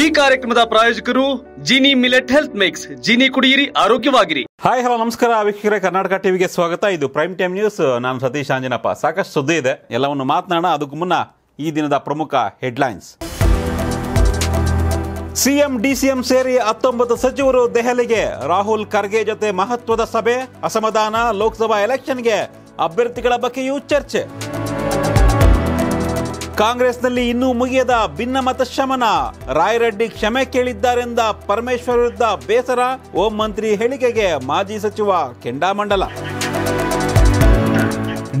ಈ ಕಾರ್ಯಕ್ರಮದ ಪ್ರಾಯೋಜಕರು Gini millet health mix Gini ಕುಡಿಯಿರಿ ಆರೋಗ್ಯವಾಗಿರಿ ಹಾಯ್ ಹಲೋ ನಮಸ್ಕಾರ ವೀಕ್ಷಕರೇ ಕರ್ನಾಟಕ ಟಿವಿಗೆ ಸ್ವಾಗತ ಇದು ಪ್ರೈಮ್ ಟೈಮ್ ನ್ಯೂಸ್ ನಾನು ಸತೀಶ್ ಆಂಜನಪ್ಪ ಸಾಕಷ್ಟು ಸುದ್ದಿ ಇದೆ ಎಲ್ಲವನ್ನು ಮಾತನಾಡೋಣ ಅದಕ್ಕೂ ಮುನ್ನ ಈ ದಿನದ ಪ್ರಮುಖ ಹೆಡ್ಲೈನ್ಸ್ ಸಿಎಂ ಡಿಸಿಎಂ ಸೇರಿ ಹತ್ತೊಂಬತ್ತು ಸಚಿವರು ದೆಹಲಿಗೆ ರಾಹುಲ್ ಖರ್ಗೆ ಜೊತೆ ಮಹತ್ವದ ಸಭೆ ಅಸಮಾಧಾನ ಲೋಕಸಭಾ ಎಲೆಕ್ಷನ್ಗೆ ಅಭ್ಯರ್ಥಿಗಳ ಬಗ್ಗೆಯೂ ಚರ್ಚೆ ಕಾಂಗ್ರೆಸ್ನಲ್ಲಿ ಇನ್ನೂ ಮುಗಿಯದ ಭಿನ್ನಮತ ಶಮನ ರಾಯರೆಡ್ಡಿ ಕ್ಷಮೆ ಕೇಳಿದ್ದಾರೆಂದ ಪರಮೇಶ್ವರ್ ವಿರುದ್ಧ ಬೇಸರ ಓಂ ಮಂತ್ರಿ ಹೇಳಿಕೆಗೆ ಮಾಜಿ ಸಚಿವ ಕೆಂಡಾಮಂಡಲ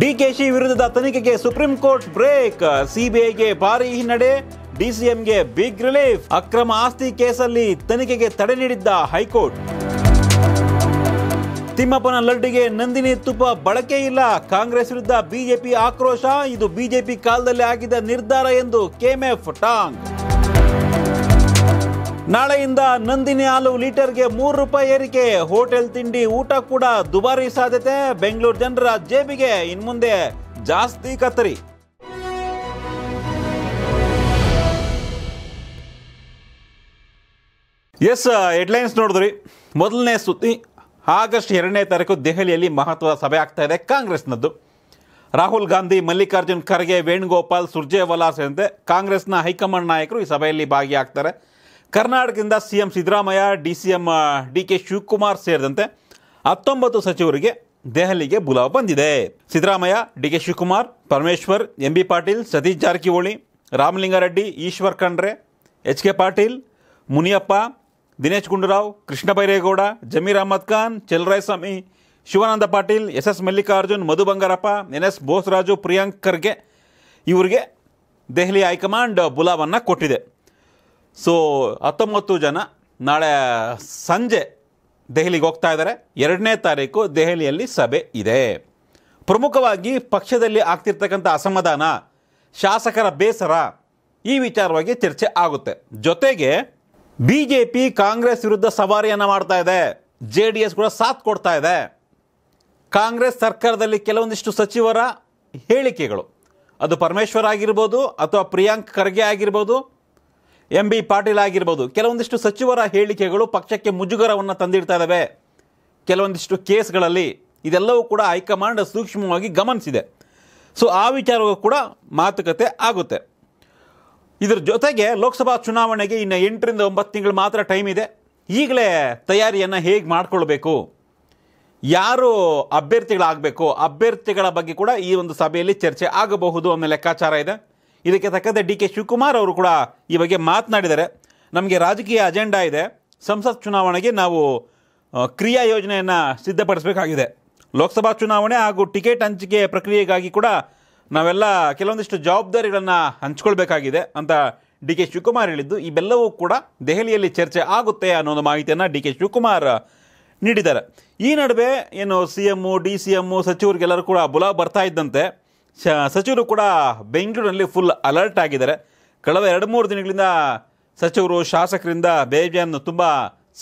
ಡಿಕೆಶಿ ವಿರುದ್ಧದ ತನಿಖೆಗೆ ಸುಪ್ರೀಂ ಕೋರ್ಟ್ ಬ್ರೇಕ್ ಸಿಬಿಐಗೆ ಭಾರಿ ಹಿನ್ನಡೆ ಡಿಸಿಎಂಗೆ ಬಿಗ್ ರಿಲೀಫ್ ಅಕ್ರಮ ಆಸ್ತಿ ಕೇಸಲ್ಲಿ ತನಿಖೆಗೆ ತಡೆ ನೀಡಿದ್ದ ಹೈಕೋರ್ಟ್ ತಿಮ್ಮಪ್ಪನ ಲಡ್ಡಿಗೆ ನಂದಿನಿ ತುಪ್ಪ ಬಳಕೆ ಇಲ್ಲ ಕಾಂಗ್ರೆಸ್ ವಿರುದ್ಧ ಬಿಜೆಪಿ ಆಕ್ರೋಶ ಇದು ಬಿಜೆಪಿ ಕಾಲದಲ್ಲಿ ಆಗಿದ್ದ ನಿರ್ಧಾರ ಎಂದು ಕೆಎಂಎಫ್ ಟಾಂಗ್ ನಾಳೆಯಿಂದ ನಂದಿನಿ ಹಾಲು ಲೀಟರ್ಗೆ ಮೂರು ರೂಪಾಯಿ ಏರಿಕೆ ಹೋಟೆಲ್ ತಿಂಡಿ ಊಟ ಕೂಡ ದುಬಾರಿ ಸಾಧ್ಯತೆ ಬೆಂಗಳೂರು ಜನರ ಜೇಬಿಗೆ ಇನ್ಮುಂದೆ ಜಾಸ್ತಿ ಕತ್ತರಿ ಎಸ್ ಹೆಡ್ಲೈನ್ಸ್ ನೋಡಿದ್ರಿ ಮೊದಲನೇ ಸುದ್ದಿ ಆಗಸ್ಟ್ ಎರಡನೇ ತಾರೀಕು ದೆಹಲಿಯಲ್ಲಿ ಮಹತ್ವದ ಸಭೆ ಆಗ್ತಾ ಇದೆ ಕಾಂಗ್ರೆಸ್ನದ್ದು ರಾಹುಲ್ ಗಾಂಧಿ ಮಲ್ಲಿಕಾರ್ಜುನ್ ಖರ್ಗೆ ವೇಣುಗೋಪಾಲ್ ಸುರ್ಜೇವಾಲಾ ಸೇರಿದಂತೆ ಕಾಂಗ್ರೆಸ್ನ ಹೈಕಮಾಂಡ್ ನಾಯಕರು ಈ ಸಭೆಯಲ್ಲಿ ಭಾಗಿಯಾಗ್ತಾರೆ ಕರ್ನಾಟಕದಿಂದ C M Siddaramaiah D C M D K Shivakumar ಸೇರಿದಂತೆ ಹತ್ತೊಂಬತ್ತು ಸಚಿವರಿಗೆ ದೆಹಲಿಗೆ ಬುಲಾವ್ ಬಂದಿದೆ Siddaramaiah D K Shivakumar Parameshwar M B Patil Satish Jarkiholi Ramalinga Reddy Eshwar Khandre H K Patil Muniyappa Dinesh Gundu Rao Krishna Byregowda Zameer Ahmed Khan ಸ್ವಾಮಿ Shivananda Patil S S Mallikarjun Madhu Bangarappa N S Bosaraju Priyank Kharge ಇವರಿಗೆ ದೆಹಲಿ ಹೈಕಮಾಂಡ್ ಬುಲಾವನ್ನು ಕೊಟ್ಟಿದೆ ಸೊ ಹತ್ತೊಂಬತ್ತು ಜನ ನಾಳೆ ಸಂಜೆ ದೆಹಲಿಗೆ ಹೋಗ್ತಾ ಇದ್ದಾರೆ ಎರಡನೇ ತಾರೀಕು ದೆಹಲಿಯಲ್ಲಿ ಸಭೆ ಇದೆ ಪ್ರಮುಖವಾಗಿ ಪಕ್ಷದಲ್ಲಿ ಆಗ್ತಿರ್ತಕ್ಕಂಥ ಅಸಮಾಧಾನ ಶಾಸಕರ ಬೇಸರ ಈ ವಿಚಾರವಾಗಿ ಚರ್ಚೆ ಆಗುತ್ತೆ ಜೊತೆಗೆ ಬಿ ಜೆ ಪಿ ಕಾಂಗ್ರೆಸ್ ವಿರುದ್ಧ ಸವಾರಿಯನ್ನು ಮಾಡ್ತಾ ಇದೆ ಜೆ ಡಿ ಎಸ್ ಕೂಡ ಸಾಥ್ ಕೊಡ್ತಾ ಇದೆ ಕಾಂಗ್ರೆಸ್ ಸರ್ಕಾರದಲ್ಲಿ ಕೆಲವೊಂದಿಷ್ಟು ಸಚಿವರ ಹೇಳಿಕೆಗಳು ಅದು ಪರಮೇಶ್ವರ್ ಆಗಿರ್ಬೋದು ಅಥವಾ ಪ್ರಿಯಾಂಕ್ ಖರ್ಗೆ ಆಗಿರ್ಬೋದು ಎಂ ಬಿ ಪಾಟೀಲ್ ಆಗಿರ್ಬೋದು ಕೆಲವೊಂದಿಷ್ಟು ಸಚಿವರ ಹೇಳಿಕೆಗಳು ಪಕ್ಷಕ್ಕೆ ಮುಜುಗರವನ್ನು ತಂದಿಡ್ತಾ ಇದ್ದಾವೆ ಕೆಲವೊಂದಿಷ್ಟು ಕೇಸ್ಗಳಲ್ಲಿ ಇದೆಲ್ಲವೂ ಕೂಡ ಹೈಕಮಾಂಡ್ ಸೂಕ್ಷ್ಮವಾಗಿ ಗಮನಿಸಿದೆ ಸೊ ಆ ವಿಚಾರವೂ ಕೂಡ ಮಾತುಕತೆ ಆಗುತ್ತೆ ಇದರ ಜೊತೆಗೆ ಲೋಕಸಭಾ ಚುನಾವಣೆಗೆ ಇನ್ನು ಎಂಟರಿಂದ ಒಂಬತ್ತು ತಿಂಗಳು ಮಾತ್ರ ಟೈಮ್ ಇದೆ ಈಗಲೇ ತಯಾರಿಯನ್ನು ಹೇಗೆ ಮಾಡಿಕೊಳ್ಬೇಕು ಯಾರು ಅಭ್ಯರ್ಥಿಗಳಾಗಬೇಕು ಅಭ್ಯರ್ಥಿಗಳ ಬಗ್ಗೆ ಕೂಡ ಈ ಒಂದು ಸಭೆಯಲ್ಲಿ ಚರ್ಚೆ ಆಗಬಹುದು ಅನ್ನೋ ಲೆಕ್ಕಾಚಾರ ಇದೆ ಇದಕ್ಕೆ ತಕ್ಕಂತೆ ಡಿ ಕೆ ಶಿವಕುಮಾರ್ ಅವರು ಕೂಡ ಈ ಬಗ್ಗೆ ಮಾತನಾಡಿದ್ದಾರೆ ನಮಗೆ ರಾಜಕೀಯ ಅಜೆಂಡಾ ಇದೆ ಸಂಸತ್ ಚುನಾವಣೆಗೆ ನಾವು ಕ್ರಿಯಾ ಯೋಜನೆಯನ್ನು ಸಿದ್ಧಪಡಿಸಬೇಕಾಗಿದೆ ಲೋಕಸಭಾ ಚುನಾವಣೆ ಹಾಗೂ ಟಿಕೆಟ್ ಹಂಚಿಕೆ ಪ್ರಕ್ರಿಯೆಗಾಗಿ ಕೂಡ ನಾವೆಲ್ಲ ಕೆಲವೊಂದಿಷ್ಟು ಜವಾಬ್ದಾರಿಗಳನ್ನು ಹಂಚ್ಕೊಳ್ಬೇಕಾಗಿದೆ ಅಂತ ಡಿ ಕೆ ಶಿವಕುಮಾರ್ ಹೇಳಿದ್ದು ಇವೆಲ್ಲವೂ ಕೂಡ ದೆಹಲಿಯಲ್ಲಿ ಚರ್ಚೆ ಆಗುತ್ತೆ ಅನ್ನೋ ಒಂದು ಮಾಹಿತಿಯನ್ನು ಡಿ ಕೆ ಶಿವಕುಮಾರ್ ನೀಡಿದ್ದಾರೆ ಈ ನಡುವೆ ಏನು C M D C M ಸಚಿವರಿಗೆಲ್ಲರೂ ಕೂಡ ಬುಲ ಬರ್ತಾ ಇದ್ದಂತೆ ಸಚಿವರು ಕೂಡ ಬೆಂಗಳೂರಿನಲ್ಲಿ ಫುಲ್ ಅಲರ್ಟ್ ಆಗಿದ್ದಾರೆ ಕಳೆದ ಎರಡು ಮೂರು ದಿನಗಳಿಂದ ಸಚಿವರು ಶಾಸಕರಿಂದ ಬೇಜಾನು ತುಂಬ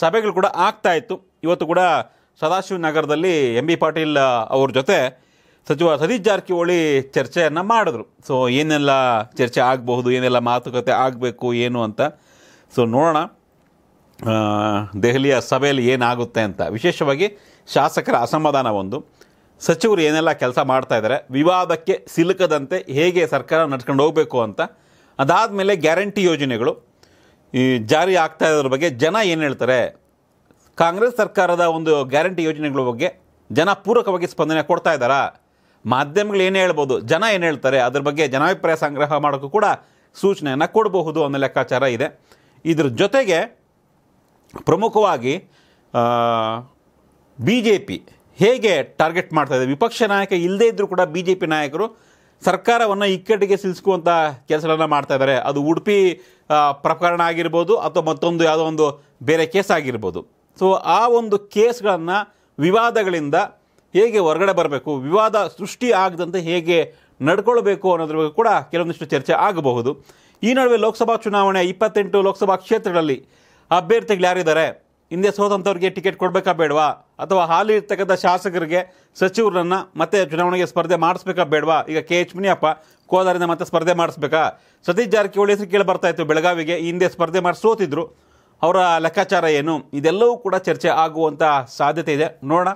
ಸಭೆಗಳು ಕೂಡ ಆಗ್ತಾ ಇತ್ತು ಇವತ್ತು ಕೂಡ ಸದಾಶಿವ ನಗರದಲ್ಲಿ ಎಂ ಬಿ ಪಾಟೀಲ್ ಅವ್ರ ಜೊತೆ ಸಚಿವ ಸತೀಶ್ ಜಾರಕಿಹೊಳಿ ಚರ್ಚೆಯನ್ನು ಮಾಡಿದ್ರು ಸೊ ಏನೆಲ್ಲ ಚರ್ಚೆ ಆಗಬಹುದು ಏನೆಲ್ಲ ಮಾತುಕತೆ ಆಗಬೇಕು ಏನು ಅಂತ ಸೊ ನೋಡೋಣ ದೆಹಲಿಯ ಸಭೆಯಲ್ಲಿ ಏನಾಗುತ್ತೆ ಅಂತ ವಿಶೇಷವಾಗಿ ಶಾಸಕರ ಅಸಮಾಧಾನ ಒಂದು ಸಚಿವರು ಏನೆಲ್ಲ ಕೆಲಸ ಮಾಡ್ತಾ ಇದ್ದಾರೆ ವಿವಾದಕ್ಕೆ ಸಿಲುಕದಂತೆ ಹೇಗೆ ಸರ್ಕಾರ ನಡ್ಕೊಂಡು ಹೋಗಬೇಕು ಅಂತ ಅದಾದ ಮೇಲೆ ಗ್ಯಾರಂಟಿ ಯೋಜನೆಗಳು ಈ ಜಾರಿ ಆಗ್ತಾ ಇರೋದ್ರ ಬಗ್ಗೆ ಜನ ಏನು ಹೇಳ್ತಾರೆ ಕಾಂಗ್ರೆಸ್ ಸರ್ಕಾರದ ಒಂದು ಗ್ಯಾರಂಟಿ ಯೋಜನೆಗಳ ಬಗ್ಗೆ ಜನ ಪೂರಕವಾಗಿ ಸ್ಪಂದನೆ ಕೊಡ್ತಾ ಇದ್ದಾರಾ ಮಾಧ್ಯಮಗಳು ಏನು ಹೇಳ್ಬೋದು ಜನ ಏನು ಹೇಳ್ತಾರೆ ಅದ್ರ ಬಗ್ಗೆ ಜನಾಭಿಪ್ರಾಯ ಸಂಗ್ರಹ ಮಾಡೋಕ್ಕೂ ಕೂಡ ಸೂಚನೆಯನ್ನು ಕೊಡಬಹುದು ಅನ್ನೋ ಲೆಕ್ಕಾಚಾರ ಇದೆ ಇದ್ರ ಜೊತೆಗೆ ಪ್ರಮುಖವಾಗಿ ಬಿ ಜೆ ಪಿ ಹೇಗೆ ಟಾರ್ಗೆಟ್ ಮಾಡ್ತಾಯಿದೆ ವಿಪಕ್ಷ ನಾಯಕ ಇಲ್ಲದೇ ಇದ್ದರೂ ಕೂಡ ಬಿ ಜೆ ಪಿ ನಾಯಕರು ಸರ್ಕಾರವನ್ನು ಇಕ್ಕಟ್ಟಿಗೆ ಸಿಲ್ಸ್ಕುವಂಥ ಕೆಲಸಗಳನ್ನು ಮಾಡ್ತಾ ಇದ್ದಾರೆ ಅದು ಉಡುಪಿ ಪ್ರಕರಣ ಆಗಿರ್ಬೋದು ಅಥವಾ ಮತ್ತೊಂದು ಯಾವುದೋ ಒಂದು ಬೇರೆ ಕೇಸ್ ಆಗಿರ್ಬೋದು ಸೊ ಆ ಒಂದು ಕೇಸ್ಗಳನ್ನು ವಿವಾದಗಳಿಂದ ಹೇಗೆ ಹೊರಗಡೆ ಬರಬೇಕು ವಿವಾದ ಸೃಷ್ಟಿ ಆಗದಂತೆ ಹೇಗೆ ನಡ್ಕೊಳ್ಬೇಕು ಅನ್ನೋದ್ರ ಬಗ್ಗೆ ಕೂಡ ಕೆಲವೊಂದಿಷ್ಟು ಚರ್ಚೆ ಆಗಬಹುದು ಈ ನಡುವೆ ಲೋಕಸಭಾ ಚುನಾವಣೆ ಇಪ್ಪತ್ತೆಂಟು ಲೋಕಸಭಾ ಕ್ಷೇತ್ರಗಳಲ್ಲಿ ಅಭ್ಯರ್ಥಿಗಳು ಯಾರಿದ್ದಾರೆ ಹಿಂದೆ ಸೋತಂಥವ್ರಿಗೆ ಟಿಕೆಟ್ ಕೊಡಬೇಕಾ ಬೇಡವಾ ಅಥವಾ ಹಾಲಿ ಇರ್ತಕ್ಕಂಥ ಶಾಸಕರಿಗೆ ಸಚಿವರನ್ನು ಮತ್ತೆ ಚುನಾವಣೆಗೆ ಸ್ಪರ್ಧೆ ಮಾಡಿಸ್ಬೇಕಾ ಬೇಡವಾ ಈಗ ಕೆ ಎಚ್ ಮುನಿಯಪ್ಪ ಕೋಲಾರಿಂದ ಮತ್ತೆ ಸ್ಪರ್ಧೆ ಮಾಡಿಸ್ಬೇಕಾ ಸತೀಶ್ ಜಾರಕಿಹೊಳಿ ಹೆಸರು ಕೇಳಿ ಬರ್ತಾ ಇತ್ತು ಬೆಳಗಾವಿಗೆ ಹಿಂದೆ ಸ್ಪರ್ಧೆ ಮಾಡಿ ಸೋತಿದ್ರು ಅವರ ಲೆಕ್ಕಾಚಾರ ಏನು ಇದೆಲ್ಲವೂ ಕೂಡ ಚರ್ಚೆ ಆಗುವಂಥ ಸಾಧ್ಯತೆ ಇದೆ ನೋಡೋಣ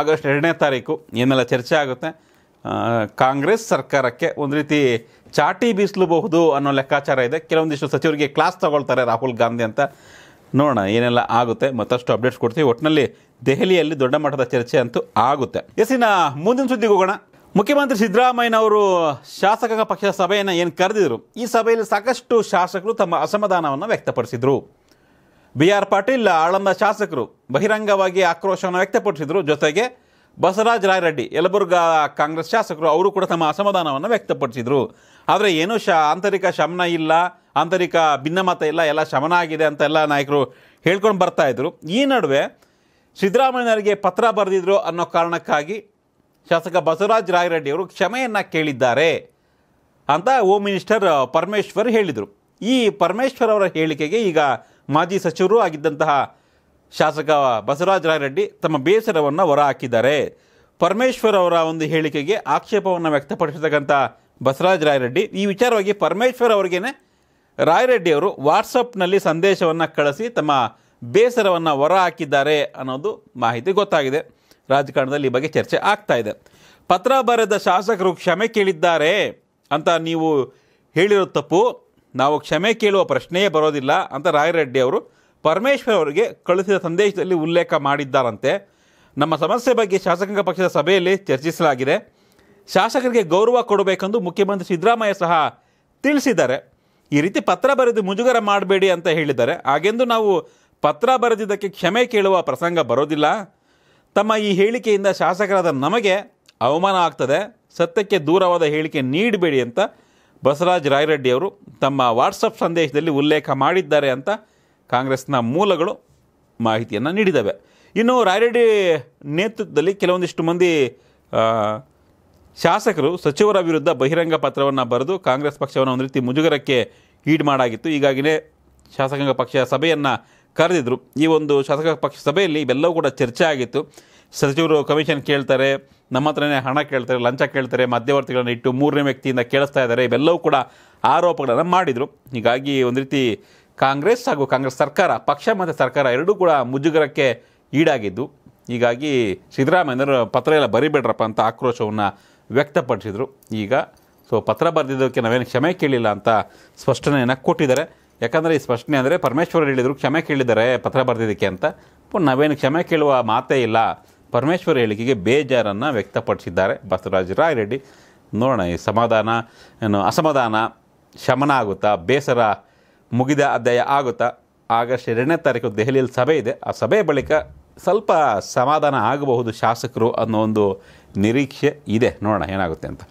ಆಗಸ್ಟ್ ಎರಡನೇ ತಾರೀಕು ಏನೆಲ್ಲ ಚರ್ಚೆ ಆಗುತ್ತೆ ಕಾಂಗ್ರೆಸ್ ಸರ್ಕಾರಕ್ಕೆ ಒಂದು ರೀತಿ ಚಾಟಿ ಬೀಸಲುಬಹುದು ಅನ್ನೋ ಲೆಕ್ಕಾಚಾರ ಇದೆ ಕೆಲವೊಂದಿಷ್ಟು ಸಚಿವರಿಗೆ ಕ್ಲಾಸ್ ತಗೊಳ್ತಾರೆ ರಾಹುಲ್ ಗಾಂಧಿ ಅಂತ ನೋಡೋಣ ಏನೆಲ್ಲ ಆಗುತ್ತೆ ಮತ್ತಷ್ಟು ಅಪ್ಡೇಟ್ಸ್ ಕೊಡ್ತೀವಿ ಒಟ್ಟಿನಲ್ಲಿ ದೆಹಲಿಯಲ್ಲಿ ದೊಡ್ಡ ಮಟ್ಟದ ಚರ್ಚೆ ಅಂತೂ ಆಗುತ್ತೆ ಎಸ್ಸಿನ ಮುಂದಿನ ಸುದ್ದಿಗೆ ಹೋಗೋಣ ಮುಖ್ಯಮಂತ್ರಿ ಸಿದ್ದರಾಮಯ್ಯನವರು ಶಾಸಕ ಪಕ್ಷದ ಸಭೆಯನ್ನು ಏನು ಕರೆದಿದ್ರು ಈ ಸಭೆಯಲ್ಲಿ ಸಾಕಷ್ಟು ಶಾಸಕರು ತಮ್ಮ ಅಸಮಾಧಾನವನ್ನು ವ್ಯಕ್ತಪಡಿಸಿದರು ಬಿ ಆರ್ ಪಾಟೀಲ್ ಆಳಂದ ಶಾಸಕರು ಬಹಿರಂಗವಾಗಿ ಆಕ್ರೋಶವನ್ನು ವ್ಯಕ್ತಪಡಿಸಿದರು ಜೊತೆಗೆ ಬಸವರಾಜ ರಾಯರೆಡ್ಡಿ ಯಲಬುರ್ಗ ಕಾಂಗ್ರೆಸ್ ಶಾಸಕರು ಅವರು ಕೂಡ ತಮ್ಮ ಅಸಮಾಧಾನವನ್ನು ವ್ಯಕ್ತಪಡಿಸಿದರು ಆದರೆ ಏನೂ ಶ ಆಂತರಿಕ ಶಮನ ಇಲ್ಲ ಆಂತರಿಕ ಭಿನ್ನಮತ ಇಲ್ಲ ಎಲ್ಲ ಶಮನ ಆಗಿದೆ ಅಂತ ಎಲ್ಲ ನಾಯಕರು ಹೇಳ್ಕೊಂಡು ಬರ್ತಾ ಈ ನಡುವೆ ಸಿದ್ದರಾಮಯ್ಯನವರಿಗೆ ಪತ್ರ ಬರೆದಿದ್ರು ಅನ್ನೋ ಕಾರಣಕ್ಕಾಗಿ ಶಾಸಕ ಬಸವರಾಜ ರಾಯರೆಡ್ಡಿ ಅವರು ಕ್ಷಮೆಯನ್ನು ಕೇಳಿದ್ದಾರೆ ಅಂತ ಹೋಮ್ ಮಿನಿಸ್ಟರ್ ಪರಮೇಶ್ವರ್ ಹೇಳಿದರು ಈ ಪರಮೇಶ್ವರ್ ಅವರ ಹೇಳಿಕೆಗೆ ಈಗ ಮಾಜಿ ಸಚಿವರೂ ಆಗಿದ್ದಂತಹ ಶಾಸಕ ಬಸವರಾಜ ರಾಯರೆಡ್ಡಿ ತಮ್ಮ ಬೇಸರವನ್ನು ಹೊರಹಾಕಿದ್ದಾರೆ ಪರಮೇಶ್ವರ್ ಅವರ ಒಂದು ಹೇಳಿಕೆಗೆ ಆಕ್ಷೇಪವನ್ನು ವ್ಯಕ್ತಪಡಿಸತಕ್ಕಂಥ ಬಸವರಾಜ ರಾಯರೆಡ್ಡಿ ಈ ವಿಚಾರವಾಗಿ ಪರಮೇಶ್ವರ್ ಅವರಿಗೇನೆ ರಾಯರೆಡ್ಡಿ ಅವರು ವಾಟ್ಸಪ್ನಲ್ಲಿ ಸಂದೇಶವನ್ನು ಕಳಿಸಿ ತಮ್ಮ ಬೇಸರವನ್ನು ಹೊರಹಾಕಿದ್ದಾರೆ ಅನ್ನೋದು ಮಾಹಿತಿ ಗೊತ್ತಾಗಿದೆ ರಾಜಕಾರಣದಲ್ಲಿ ಈ ಬಗ್ಗೆ ಚರ್ಚೆ ಆಗ್ತಾ ಇದೆ ಪತ್ರ ಬರೆದ ಶಾಸಕರು ಕ್ಷಮೆ ಕೇಳಿದ್ದಾರೆ ಅಂತ ನೀವು ಹೇಳಿರೋ ತಪ್ಪು ನಾವು ಕ್ಷಮೆ ಕೇಳುವ ಪ್ರಶ್ನೆಯೇ ಬರೋದಿಲ್ಲ ಅಂತ ರಾಯರೆಡ್ಡಿ ಅವರು ಪರಮೇಶ್ವರ್ ಅವರಿಗೆ ಕಳಿಸಿದ ಸಂದೇಶದಲ್ಲಿ ಉಲ್ಲೇಖ ಮಾಡಿದ್ದಾರಂತೆ ನಮ್ಮ ಸಮಸ್ಯೆ ಬಗ್ಗೆ ಶಾಸಕಾಂಗ ಪಕ್ಷದ ಸಭೆಯಲ್ಲಿ ಚರ್ಚಿಸಲಾಗಿದೆ ಶಾಸಕರಿಗೆ ಗೌರವ ಕೊಡಬೇಕೆಂದು ಮುಖ್ಯಮಂತ್ರಿ ಸಿದ್ದರಾಮಯ್ಯ ಸಹ ತಿಳಿಸಿದ್ದಾರೆ ಈ ರೀತಿ ಪತ್ರ ಬರೆದು ಮುಜುಗರ ಮಾಡಬೇಡಿ ಅಂತ ಹೇಳಿದ್ದಾರೆ ಹಾಗೆಂದು ನಾವು ಪತ್ರ ಬರೆದಿದ್ದಕ್ಕೆ ಕ್ಷಮೆ ಕೇಳುವ ಪ್ರಸಂಗ ಬರೋದಿಲ್ಲ ತಮ್ಮ ಈ ಹೇಳಿಕೆಯಿಂದ ಶಾಸಕರಾದ ನಮಗೆ ಅವಮಾನ ಆಗ್ತದೆ ಸತ್ಯಕ್ಕೆ ದೂರವಾದ ಹೇಳಿಕೆ ನೀಡಬೇಡಿ ಅಂತ ಬಸವರಾಜ ಅವರು ತಮ್ಮ ವಾಟ್ಸಪ್ ಸಂದೇಶದಲ್ಲಿ ಉಲ್ಲೇಖ ಮಾಡಿದ್ದಾರೆ ಅಂತ ಕಾಂಗ್ರೆಸ್ನ ಮೂಲಗಳು ಮಾಹಿತಿಯನ್ನು ನೀಡಿದ್ದಾವೆ ಇನ್ನು ರಾಯರೆಡ್ಡಿ ನೇತೃತ್ವದಲ್ಲಿ ಕೆಲವೊಂದಿಷ್ಟು ಮಂದಿ ಶಾಸಕರು ಸಚಿವರ ವಿರುದ್ಧ ಬಹಿರಂಗ ಪತ್ರವನ್ನು ಬರೆದು ಕಾಂಗ್ರೆಸ್ ಪಕ್ಷವನ್ನು ಒಂದು ರೀತಿ ಮುಜುಗರಕ್ಕೆ ಈಡು ಮಾಡಾಗಿತ್ತು ಈಗಾಗಲೇ ಶಾಸಕಾಂಗ ಪಕ್ಷ ಸಭೆಯನ್ನು ಕರೆದಿದ್ದರು ಈ ಒಂದು ಶಾಸಕಾಂಗ ಪಕ್ಷ ಸಭೆಯಲ್ಲಿ ಇವೆಲ್ಲವೂ ಕೂಡ ಚರ್ಚೆ ಆಗಿತ್ತು ಸಚಿವರು ಕಮಿಷನ್ ಕೇಳ್ತಾರೆ ನಮ್ಮ ಹತ್ರನೇ ಹಣ ಕೇಳ್ತಾರೆ ಲಂಚ ಕೇಳ್ತಾರೆ ಮಧ್ಯವರ್ತಿಗಳನ್ನು ಇಟ್ಟು ಮೂರನೇ ವ್ಯಕ್ತಿಯಿಂದ ಕೇಳಿಸ್ತಾ ಇದ್ದಾರೆ ಇವೆಲ್ಲವೂ ಕೂಡ ಆರೋಪಗಳನ್ನು ಮಾಡಿದರು ಹೀಗಾಗಿ ಒಂದು ರೀತಿ ಕಾಂಗ್ರೆಸ್ ಹಾಗೂ ಕಾಂಗ್ರೆಸ್ ಸರ್ಕಾರ ಪಕ್ಷ ಮತ್ತು ಸರ್ಕಾರ ಎರಡೂ ಕೂಡ ಮುಜುಗರಕ್ಕೆ ಈಡಾಗಿದ್ದು ಹೀಗಾಗಿ ಸಿದ್ದರಾಮಯ್ಯನವರು ಪತ್ರ ಎಲ್ಲ ಬರಿಬೇಡ್ರಪ್ಪ ಅಂತ ಆಕ್ರೋಶವನ್ನು ವ್ಯಕ್ತಪಡಿಸಿದರು ಈಗ ಸೊ ಪತ್ರ ಬರೆದಿದ್ದಕ್ಕೆ ನಾವೇನು ಕ್ಷಮೆ ಕೇಳಿಲ್ಲ ಅಂತ ಸ್ಪಷ್ಟನೆಯನ್ನು ಕೊಟ್ಟಿದ್ದಾರೆ ಯಾಕಂದರೆ ಈ ಸ್ಪಷ್ಟನೆ ಅಂದರೆ ಪರಮೇಶ್ವರ್ ಹೇಳಿದರು ಕ್ಷಮೆ ಕೇಳಿದ್ದಾರೆ ಪತ್ರ ಬರೆದಿದ್ದಕ್ಕೆ ಅಂತ ನಾವೇನು ಕ್ಷಮೆ ಕೇಳುವ ಮಾತೇ ಇಲ್ಲ ಪರಮೇಶ್ವರ್ ಹೇಳಿಕೆಗೆ ಬೇಜಾರನ್ನು ವ್ಯಕ್ತಪಡಿಸಿದ್ದಾರೆ ಬಸವರಾಜ ರಾಯರೆಡ್ಡಿ ನೋಡೋಣ ಈ ಸಮಾಧಾನ ಏನು ಅಸಮಾಧಾನ ಶಮನ ಆಗುತ್ತಾ ಬೇಸರ ಮುಗಿದ ಅಧ್ಯಾಯ ಆಗುತ್ತಾ ಆಗಸ್ಟ್ ಎರಡನೇ ತಾರೀಕು ದೆಹಲಿಯಲ್ಲಿ ಸಭೆ ಇದೆ ಆ ಸಭೆ ಬಳಿಕ ಸ್ವಲ್ಪ ಸಮಾಧಾನ ಆಗಬಹುದು ಶಾಸಕರು ಅನ್ನೋ ಒಂದು ನಿರೀಕ್ಷೆ ಇದೆ ನೋಡೋಣ ಏನಾಗುತ್ತೆ ಅಂತ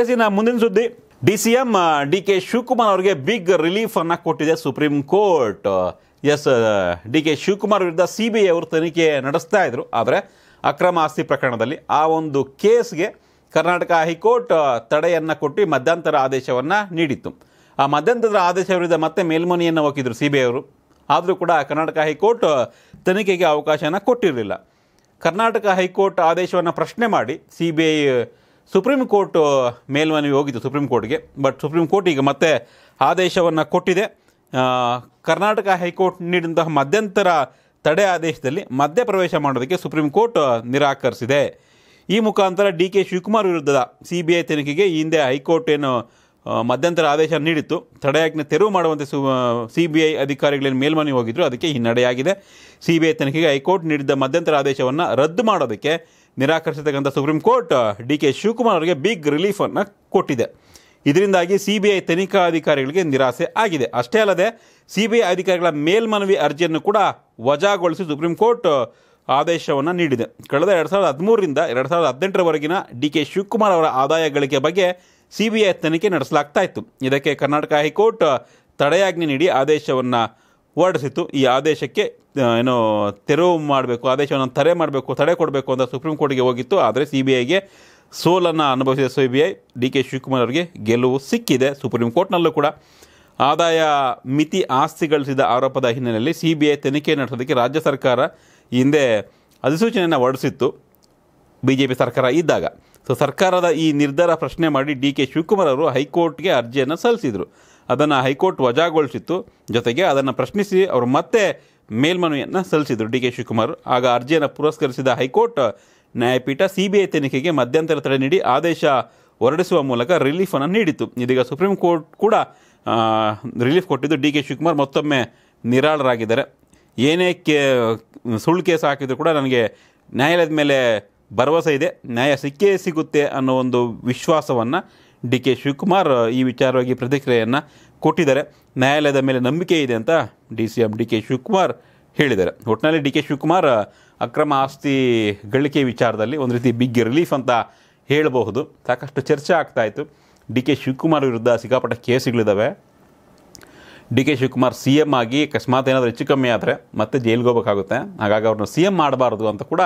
ಎಸ್ ಇನ್ನು ಮುಂದಿನ ಸುದ್ದಿ D C M D K Shivakumar ಅವರಿಗೆ ಬಿಗ್ ರಿಲೀಫನ್ನು ಕೊಟ್ಟಿದೆ ಸುಪ್ರೀಂ ಕೋರ್ಟ್ ಎಸ್ ಡಿ ಕೆ ಶಿವಕುಮಾರ್ ವಿರುದ್ಧ ಸಿ ಬಿ ಐ ಅವರು ತನಿಖೆ ನಡೆಸ್ತಾ ಇದ್ರು ಆದರೆ ಅಕ್ರಮ ಆಸ್ತಿ ಪ್ರಕರಣದಲ್ಲಿ ಆ ಒಂದು ಕೇಸ್ಗೆ ಕರ್ನಾಟಕ ಹೈಕೋರ್ಟ್ ತಡೆಯನ್ನು ಕೊಟ್ಟು ಮಧ್ಯಂತರ ಆದೇಶವನ್ನು ನೀಡಿತ್ತು ಆ ಮಧ್ಯಂತರದ ಆದೇಶ ವಿರುದ್ಧ ಮತ್ತೆ ಮೇಲ್ಮನೆಯನ್ನು ಹೋಗಿದ್ರು ಸಿ ಬಿ ಅವರು ಆದರೂ ಕೂಡ ಕರ್ನಾಟಕ ಹೈಕೋರ್ಟ್ ತನಿಖೆಗೆ ಅವಕಾಶನ ಕೊಟ್ಟಿರಲಿಲ್ಲ ಕರ್ನಾಟಕ ಹೈಕೋರ್ಟ್ ಆದೇಶವನ್ನು ಪ್ರಶ್ನೆ ಮಾಡಿ C B I supreme court ಮೇಲ್ಮನವಿ ಹೋಗಿತ್ತು ಸುಪ್ರೀಂ ಕೋರ್ಟ್ಗೆ ಬಟ್ ಸುಪ್ರೀಂ ಕೋರ್ಟ್ ಈಗ ಮತ್ತೆ ಆದೇಶವನ್ನು ಕೊಟ್ಟಿದೆ ಕರ್ನಾಟಕ ಹೈಕೋರ್ಟ್ ನೀಡಿದಂತಹ ಮಧ್ಯಂತರ ತಡೆ ಆದೇಶದಲ್ಲಿ ಮಧ್ಯಪ್ರವೇಶ ಮಾಡೋದಕ್ಕೆ ಸುಪ್ರೀಂ ಕೋರ್ಟ್ ನಿರಾಕರಿಸಿದೆ ಈ ಮುಖಾಂತರ ಡಿ ಕೆ ಶಿವಕುಮಾರ್ ವಿರುದ್ಧದ ಸಿ ಬಿ ಐ ತನಿಖೆಗೆ ಈ ಹಿಂದೆ ಹೈಕೋರ್ಟ್ ಏನು ಮಧ್ಯಂತರ ಆದೇಶ ನೀಡಿತ್ತು ತಡೆಯಾಜ್ಞೆ ತೆರವು ಮಾಡುವಂತೆ ಸು ಸಿ ಬಿ ಐ ಅಧಿಕಾರಿಗಳೇನು ಮೇಲ್ಮನವಿ ಹೋಗಿದ್ರು ಅದಕ್ಕೆ ಹಿನ್ನಡೆಯಾಗಿದೆ ಸಿ ಬಿ ಐ ತನಿಖೆಗೆ ಹೈಕೋರ್ಟ್ ನೀಡಿದ್ದ ಮಧ್ಯಂತರ ಆದೇಶವನ್ನು ರದ್ದು ಮಾಡೋದಕ್ಕೆ ನಿರಾಕರಿಸತಕ್ಕಂಥ supreme court D K Shivakumar ಅವರಿಗೆ ಬಿಗ್ ರಿಲೀಫನ್ನು ಕೊಟ್ಟಿದೆ ಇದರಿಂದಾಗಿ ಸಿ ಬಿ ಐ ತನಿಖಾ ಅಧಿಕಾರಿಗಳಿಗೆ ನಿರಾಸೆ ಆಗಿದೆ ಅಷ್ಟೇ ಅಲ್ಲದೆ ಸಿಬಿಐ ಅಧಿಕಾರಿಗಳ ಮೇಲ್ಮನವಿ ಅರ್ಜಿಯನ್ನು ಕೂಡ ವಜಾಗೊಳಿಸಿ ಸುಪ್ರೀಂ ಕೋರ್ಟ್ ಆದೇಶವನ್ನು ನೀಡಿದೆ ಕಳೆದ ಎರಡು ಸಾವಿರದ ಹದಿಮೂರರಿಂದ ಎರಡು ಸಾವಿರದ ಹದಿನೆಂಟರವರೆಗಿನ ಡಿ ಕೆ ಶಿವಕುಮಾರ್ ಅವರ ಆದಾಯ ಗಳಿಕೆ ಬಗ್ಗೆ ಸಿಬಿಐ ತನಿಖೆ ನಡೆಸಲಾಗ್ತಾ ಇತ್ತು ಇದಕ್ಕೆ ಕರ್ನಾಟಕ ಹೈಕೋರ್ಟ್ ತಡೆಯಾಜ್ಞೆ ನೀಡಿ ಆದೇಶವನ್ನು ಹೊರಡಿಸಿತ್ತು ಈ ಆದೇಶಕ್ಕೆ ಏನು ತೆರವು ಮಾಡಬೇಕು ಆದೇಶವನ್ನು ತಡೆ ಮಾಡಬೇಕು ತಡೆ ಕೊಡಬೇಕು ಅಂತ ಸುಪ್ರೀಂ ಕೋರ್ಟ್ಗೆ ಹೋಗಿತ್ತು ಆದರೆ ಸಿ ಬಿ ಐಗೆ ಸೋಲನ್ನು ಅನುಭವಿಸಿದ C B I D K Shivakumar ಅವರಿಗೆ ಗೆಲುವು ಸಿಕ್ಕಿದೆ ಸುಪ್ರೀಂ ಕೋರ್ಟ್ನಲ್ಲೂ ಕೂಡ ಆದಾಯ ಮಿತಿ ಆಸ್ತಿ ಗಳಿಸಿದ ಆರೋಪದ ಹಿನ್ನೆಲೆಯಲ್ಲಿ ಸಿ ಬಿ ಐ ತನಿಖೆ ನಡೆಸೋದಕ್ಕೆ ರಾಜ್ಯ ಸರ್ಕಾರ ಹಿಂದೆ ಅಧಿಸೂಚನೆಯನ್ನು ಹೊರಡಿಸಿತ್ತು ಬಿ ಜೆ ಪಿ ಸರ್ಕಾರ ಇದ್ದಾಗ ಸೊ ಸರ್ಕಾರದ ಈ ನಿರ್ಧಾರ ಪ್ರಶ್ನೆ ಮಾಡಿ ಡಿ ಕೆ ಶಿವಕುಮಾರ್ ಅವರು ಹೈಕೋರ್ಟ್ಗೆ ಅರ್ಜಿಯನ್ನು ಸಲ್ಲಿಸಿದರು ಅದನ್ನು ಹೈಕೋರ್ಟ್ ವಜಾಗೊಳಿಸಿತ್ತು ಜೊತೆಗೆ ಅದನ್ನು ಪ್ರಶ್ನಿಸಿ ಅವರು ಮತ್ತೆ ಮೇಲ್ಮನವಿಯನ್ನು ಸಲ್ಲಿಸಿದರು ಡಿ ಕೆ ಶಿವಕುಮಾರ್ ಆಗ ಅರ್ಜಿಯನ್ನು ಪುರಸ್ಕರಿಸಿದ ಹೈಕೋರ್ಟ್ ನ್ಯಾಯಪೀಠ ಸಿ ಬಿ ಐ ತನಿಖೆಗೆ ಮಧ್ಯಂತರ ತಡೆ ನೀಡಿ ಆದೇಶ ಹೊರಡಿಸುವ ಮೂಲಕ ರಿಲೀಫನ್ನು ನೀಡಿತ್ತು ಇದೀಗ ಸುಪ್ರೀಂ ಕೋರ್ಟ್ ಕೂಡ ರಿಲೀಫ್ ಕೊಟ್ಟಿದ್ದು ಡಿ ಕೆ ಶಿವಕುಮಾರ್ ಮತ್ತೊಮ್ಮೆ ನಿರಾಳರಾಗಿದ್ದಾರೆ ಏನೇ ಕೇ ಸುಳ್ಳು ಕೇಸ್ ಹಾಕಿದ್ರು ಕೂಡ ನನಗೆ ನ್ಯಾಯಾಲಯದ ಮೇಲೆ ಭರವಸೆ ಇದೆ ನ್ಯಾಯ ಸಿಕ್ಕೇ ಸಿಗುತ್ತೆ ಅನ್ನೋ ಒಂದು ವಿಶ್ವಾಸವನ್ನು ಡಿ ಕೆ ಶಿವಕುಮಾರ್ ಈ ವಿಚಾರವಾಗಿ ಪ್ರತಿಕ್ರಿಯೆಯನ್ನು ಕೊಟ್ಟಿದ್ದಾರೆ ನ್ಯಾಯಾಲಯದ ಮೇಲೆ ನಂಬಿಕೆ ಇದೆ ಅಂತ D C M D K Shivakumar ಹೇಳಿದ್ದಾರೆ ಒಟ್ಟಿನಲ್ಲಿ ಡಿ ಕೆ ಶಿವಕುಮಾರ್ ಅಕ್ರಮ ಆಸ್ತಿ ಗಳಿಕೆ ವಿಚಾರದಲ್ಲಿ ಒಂದು ರೀತಿ ಬಿಗ್ ರಿಲೀಫ್ ಅಂತ ಹೇಳಬಹುದು ಸಾಕಷ್ಟು ಚರ್ಚೆ ಆಗ್ತಾಯಿತ್ತು ಡಿ ಕೆ ಶಿವಕುಮಾರ್ ವಿರುದ್ಧ ಸಿಕ್ಕಾಪಟ್ಟೆ ಕೇಸ್ಗಳಿದ್ದಾವೆ D K Shivakumar C M ಆಗಿ ಅಕಸ್ಮಾತ್ ಏನಾದರೂ ಹೆಚ್ಚು ಕಮ್ಮಿ ಆದರೆ ಮತ್ತೆ ಜೈಲಿಗೆ ಹೋಗಬೇಕಾಗುತ್ತೆ ಹಾಗಾಗಿ ಅವ್ರನ್ನ ಸಿ ಎಮ್ ಮಾಡಬಾರ್ದು ಅಂತ ಕೂಡ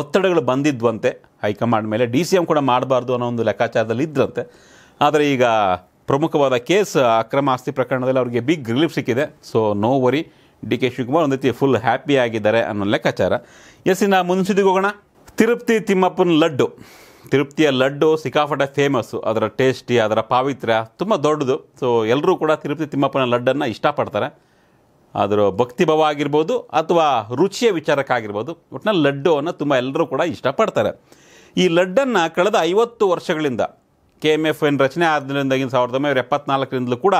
ಒತ್ತಡಗಳು ಬಂದಿದ್ವಂತೆ ಹೈಕಮಾಂಡ್ ಮೇಲೆ ಡಿ ಸಿ ಎಮ್ ಕೂಡ ಮಾಡಬಾರ್ದು ಅನ್ನೋ ಒಂದು ಲೆಕ್ಕಾಚಾರದಲ್ಲಿ ಇದ್ರಂತೆ ಆದರೆ ಈಗ ಪ್ರಮುಖವಾದ ಕೇಸ್ ಅಕ್ರಮ ಆಸ್ತಿ ಪ್ರಕರಣದಲ್ಲಿ ಅವರಿಗೆ ಬಿಗ್ ರಿಲೀಫ್ ಸಿಕ್ಕಿದೆ so no worry D K Shivakumar ಒಂದು ರೀತಿ ಫುಲ್ ಹ್ಯಾಪಿಯಾಗಿದ್ದಾರೆ ಆಗಿದ್ದಾರೆ ಅನ್ನೋ ಲೆಕ್ಕಾಚಾರ ಎಸ್ ಇನ್ನ ಮುನ್ಸಿದಿಗೆ ಹೋಗೋಣ ತಿರುಪ್ತಿ ತಿಮ್ಮಪ್ಪನ ಲಡ್ಡು ತಿರುಪ್ತಿಯ ಲಡ್ಡು ಸಿಕ್ಕಾಪಟ್ಟೆ ಫೇಮಸ್ಸು ಅದರ ಟೇಸ್ಟಿ ಅದರ ಪಾವಿತ್ರ್ಯ ತುಂಬ ದೊಡ್ಡದು ಸೊ ಎಲ್ಲರೂ ಕೂಡ ತಿರುಪ್ತಿ ತಿಮ್ಮಪ್ಪನ ಲಡ್ಡನ್ನು ಇಷ್ಟಪಡ್ತಾರೆ ಅದರ ಭಕ್ತಿಭಾವ ಆಗಿರ್ಬೋದು ಅಥವಾ ರುಚಿಯ ವಿಚಾರಕ್ಕಾಗಿರ್ಬೋದು ಒಟ್ಟಿನಲ್ಲಿ ಲಡ್ಡುವನ್ನು ತುಂಬ ಎಲ್ಲರೂ ಕೂಡ ಇಷ್ಟಪಡ್ತಾರೆ ಈ ಲಡ್ಡನ್ನು ಕಳೆದ ಐವತ್ತು ವರ್ಷಗಳಿಂದ ಕೆ ಎಮ್ ಎಫ್ ಎನ್ ರಚನೆ ಆದ್ದರಿಂದಾಗಿನ ಸಾವಿರದ ಒಂಬೈನೂರ ಎಪ್ಪತ್ನಾಲ್ಕರಿಂದಲೂ ಕೂಡ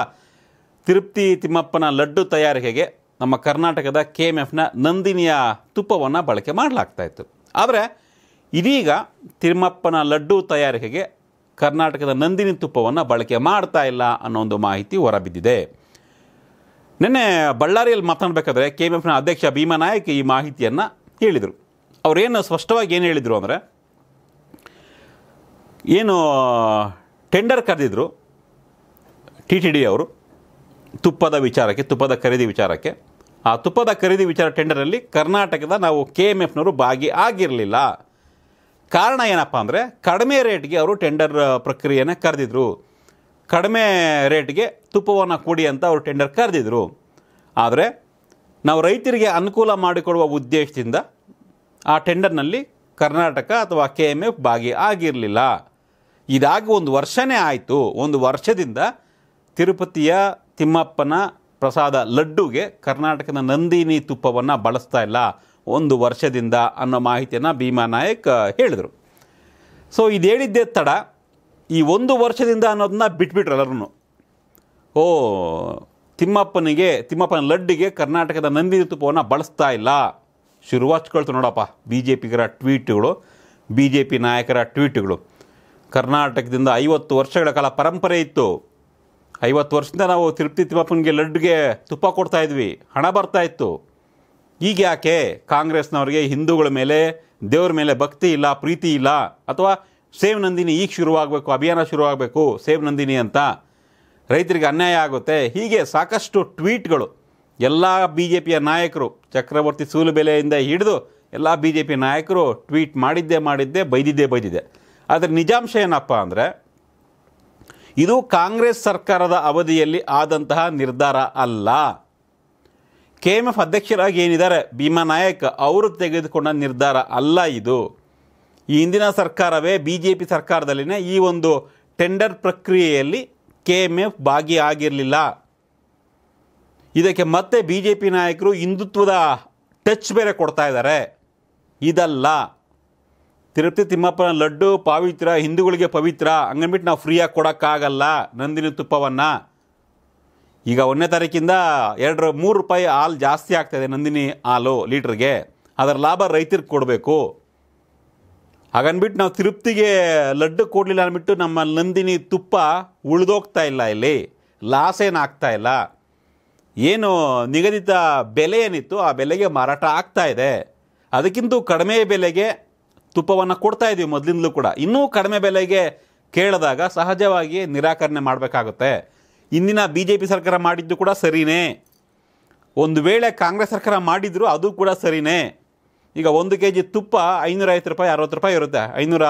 ತಿರುಪ್ತಿ ತಿಮ್ಮಪ್ಪನ ಲಡ್ಡು ತಯಾರಿಕೆಗೆ ನಮ್ಮ ಕರ್ನಾಟಕದ ಕೆ ಎಮ್ ಎಫ್ನ ನಂದಿನಿಯ ತುಪ್ಪವನ್ನು ಬಳಕೆ ಮಾಡಲಾಗ್ತಾಯಿತ್ತು ಆದರೆ ಇದೀಗ ತಿಮ್ಮಪ್ಪನ ಲಡ್ಡು ತಯಾರಿಕೆಗೆ ಕರ್ನಾಟಕದ ನಂದಿನಿ ತುಪ್ಪವನ್ನು ಬಳಕೆ ಮಾಡ್ತಾ ಇಲ್ಲ ಅನ್ನೋ ಒಂದು ಮಾಹಿತಿ ಹೊರಬಿದ್ದಿದೆ ನಿನ್ನೆ ಬಳ್ಳಾರಿಯಲ್ಲಿ ಮಾತನಾಡಬೇಕಾದ್ರೆ ಕೆ ಎಮ್ ಎಫ್ನ ಅಧ್ಯಕ್ಷ ಭೀಮಾ ನಾಯಕ್ ಈ ಮಾಹಿತಿಯನ್ನು ಹೇಳಿದರು ಅವರೇನು ಸ್ಪಷ್ಟವಾಗಿ ಏನು ಹೇಳಿದರು ಅಂದರೆ ಏನು ಟೆಂಡರ್ ಕರೆದಿದ್ರು ಟಿ ಟಿ ಡಿ ಅವರು ತುಪ್ಪದ ವಿಚಾರಕ್ಕೆ ತುಪ್ಪದ ಖರೀದಿ ವಿಚಾರಕ್ಕೆ ಆ ತುಪ್ಪದ ಖರೀದಿ ವಿಚಾರ ಟೆಂಡರಲ್ಲಿ ಕರ್ನಾಟಕದ ನಾವು ಕೆ ಎಮ್ ಎಫ್ನವರು ಭಾಗಿ ಆಗಿರಲಿಲ್ಲ ಕಾರಣ ಏನಪ್ಪ ಅಂದರೆ ಕಡಿಮೆ ರೇಟ್ಗೆ ಅವರು ಟೆಂಡರ್ ಪ್ರಕ್ರಿಯೆನ ಕರೆದಿದ್ರು ಕಡಿಮೆ ರೇಟ್ಗೆ ತುಪ್ಪವನ್ನು ಕೊಡಿ ಅಂತ ಅವರು ಟೆಂಡರ್ ಕರೆದಿದ್ರು ಆದರೆ ನಾವು ರೈತರಿಗೆ ಅನುಕೂಲ ಮಾಡಿಕೊಡುವ ಉದ್ದೇಶದಿಂದ ಆ ಟೆಂಡರ್ನಲ್ಲಿ ಕರ್ನಾಟಕ ಅಥವಾ ಕೆ ಎಮ್ ಎಫ್ ಭಾಗಿ ಆಗಿರಲಿಲ್ಲ ಇದಾಗಿ ಒಂದು ವರ್ಷನೇ ಆಯಿತು ಒಂದು ವರ್ಷದಿಂದ ತಿರುಪತಿಯ ತಿಮ್ಮಪ್ಪನ ಪ್ರಸಾದ ಲಡ್ಡುಗೆ ಕರ್ನಾಟಕದ ನಂದಿನಿ ತುಪ್ಪವನ್ನು ಬಳಸ್ತಾ ಇಲ್ಲ ಒಂದು ವರ್ಷದಿಂದ ಅನ್ನೋ ಮಾಹಿತಿಯನ್ನು ಭೀಮಾ ನಾಯಕ್ ಹೇಳಿದರು ಸೊ ಇದು ತಡ ಈ ಒಂದು ವರ್ಷದಿಂದ ಅನ್ನೋದನ್ನ ಬಿಟ್ಬಿಟ್ರು ಎಲ್ಲರೂ ಓ ತಿಮ್ಮಪ್ಪನಿಗೆ ತಿಮ್ಮಪ್ಪನ ಲಡ್ಡಿಗೆ ಕರ್ನಾಟಕದ ನಂದಿ ತುಪ್ಪವನ್ನು ಬಳಸ್ತಾ ಇಲ್ಲ ಶುರುವಾಚ್ಕೊಳ್ತು ನೋಡಪ್ಪ ಬಿ ಜೆ ಪಿಗರ ಟ್ವೀಟ್ಗಳು ಬಿ ಜೆ ಪಿ ನಾಯಕರ ಟ್ವೀಟ್ಗಳು ಕರ್ನಾಟಕದಿಂದ ಐವತ್ತು ವರ್ಷಗಳ ಕಾಲ ಪರಂಪರೆ ಇತ್ತು ಐವತ್ತು ವರ್ಷದಿಂದ ನಾವು ತಿರುಪ್ತಿ ತಿಮ್ಮಪ್ಪನಿಗೆ ಲಡ್ಡುಗೆ ತುಪ್ಪ ಕೊಡ್ತಾಯಿದ್ವಿ ಹಣ ಬರ್ತಾಯಿತ್ತು ಈಗ ಯಾಕೆ ಕಾಂಗ್ರೆಸ್ನವ್ರಿಗೆ ಹಿಂದೂಗಳ ಮೇಲೆ ದೇವ್ರ ಮೇಲೆ ಭಕ್ತಿ ಇಲ್ಲ ಪ್ರೀತಿ ಇಲ್ಲ ಅಥವಾ ಸೇವ್ ನಂದಿನಿ ಈಗ ಶುರುವಾಗಬೇಕು ಅಭಿಯಾನ ಶುರುವಾಗಬೇಕು ಸೇವ್ ನಂದಿನಿ ಅಂತ ರೈತರಿಗೆ ಅನ್ಯಾಯ ಆಗುತ್ತೆ ಹೀಗೆ ಸಾಕಷ್ಟು ಟ್ವೀಟ್ಗಳು ಎಲ್ಲ ಬಿ ಜೆ ಪಿಯ ನಾಯಕರು ಚಕ್ರವರ್ತಿ ಸೂಲು ಬೆಲೆಯಿಂದ ಹಿಡಿದು ಎಲ್ಲ ಬಿ ಜೆ ಪಿ ನಾಯಕರು ಟ್ವೀಟ್ ಮಾಡಿದ್ದೇ ಮಾಡಿದ್ದೇ ಬೈದಿದ್ದೇ ಬೈದಿದ್ದೆ ಆದರೆ ನಿಜಾಂಶ ಏನಪ್ಪ ಅಂದರೆ ಇದು ಕಾಂಗ್ರೆಸ್ ಸರ್ಕಾರದ ಅವಧಿಯಲ್ಲಿ ಆದಂತಹ ನಿರ್ಧಾರ ಅಲ್ಲ ಕೆ ಎಮ್ ಎಫ್ ಅಧ್ಯಕ್ಷರಾಗಿ ಏನಿದ್ದಾರೆ ಭೀಮಾ ನಾಯಕ್ ಅವರು ತೆಗೆದುಕೊಂಡ ನಿರ್ಧಾರ ಅಲ್ಲ ಇದು ಈ ಹಿಂದಿನ ಸರ್ಕಾರವೇ ಬಿ ಜೆ ಪಿ ಸರ್ಕಾರದಲ್ಲಿನೇ ಈ ಒಂದು ಟೆಂಡರ್ ಪ್ರಕ್ರಿಯೆಯಲ್ಲಿ ಕೆ ಎಮ್ ಎಫ್ ಭಾಗಿಯಾಗಿರಲಿಲ್ಲ ಇದಕ್ಕೆ ಮತ್ತೆ ಬಿ ಜೆ ಪಿ ನಾಯಕರು ಹಿಂದುತ್ವದ ಟಚ್ ಬೇರೆ ಕೊಡ್ತಾ ಇದ್ದಾರೆ ಇದಲ್ಲ ತಿರುಪತಿ ತಿಮ್ಮಪ್ಪನ ಲಡ್ಡು ಪಾವಿತ್ರ ಹಿಂದೂಗಳಿಗೆ ಪವಿತ್ರ ಹಂಗನ್ಬಿಟ್ಟು ನಾವು ಫ್ರೀಯಾಗಿ ಕೊಡೋಕ್ಕಾಗಲ್ಲ ನಂದಿನ ತುಪ್ಪವನ್ನು ಈಗ ಒಂದನೇ ತಾರೀಕಿಂದ ಎರಡು ಮೂರು ರೂಪಾಯಿ ಹಾಲು ಜಾಸ್ತಿ ಆಗ್ತಾಯಿದೆ ನಂದಿನಿ ಹಾಲು ಲೀಟ್ರಿಗೆ ಅದರ ಲಾಭ ರೈತರಿಗೆ ಕೊಡಬೇಕು ಹಾಗನ್ಬಿಟ್ಟು ನಾವು ತಿರುಪ್ತಿಗೆ ಲಡ್ಡು ಕೊಡಲಿಲ್ಲ ಅಂದ್ಬಿಟ್ಟು ನಮ್ಮ ನಂದಿನಿ ತುಪ್ಪ ಉಳಿದೋಗ್ತಾ ಇಲ್ಲ ಇಲ್ಲಿ ಲಾಸ್ ಏನಾಗ್ತಾ ಇಲ್ಲ ಏನು ನಿಗದಿತ ಬೆಲೆ ಏನಿತ್ತು ಆ ಬೆಲೆಗೆ ಮಾರಾಟ ಆಗ್ತಾ ಇದೆ ಅದಕ್ಕಿಂತ ಕಡಿಮೆ ಬೆಲೆಗೆ ತುಪ್ಪವನ್ನು ಕೊಡ್ತಾ ಇದ್ದೀವಿ ಮೊದಲಿಂದಲೂ ಕೂಡ ಇನ್ನೂ ಕಡಿಮೆ ಬೆಲೆಗೆ ಕೇಳಿದಾಗ ಸಹಜವಾಗಿ ನಿರಾಕರಣೆ ಮಾಡಬೇಕಾಗುತ್ತೆ ಇಂದಿನ ಬಿ ಜೆ ಪಿ ಸರ್ಕಾರ ಮಾಡಿದ್ದು ಕೂಡ ಸರಿಯೇ ಒಂದು ವೇಳೆ ಕಾಂಗ್ರೆಸ್ ಸರ್ಕಾರ ಮಾಡಿದ್ರು ಅದು ಕೂಡ ಸರಿಯೇ ಈಗ ಒಂದು ಕೆ ಜಿ ತುಪ್ಪ ಐನೂರ ಐವತ್ತು ರೂಪಾಯಿ ಅರವತ್ತು ರೂಪಾಯಿ ಇರುತ್ತೆ ಐನೂರ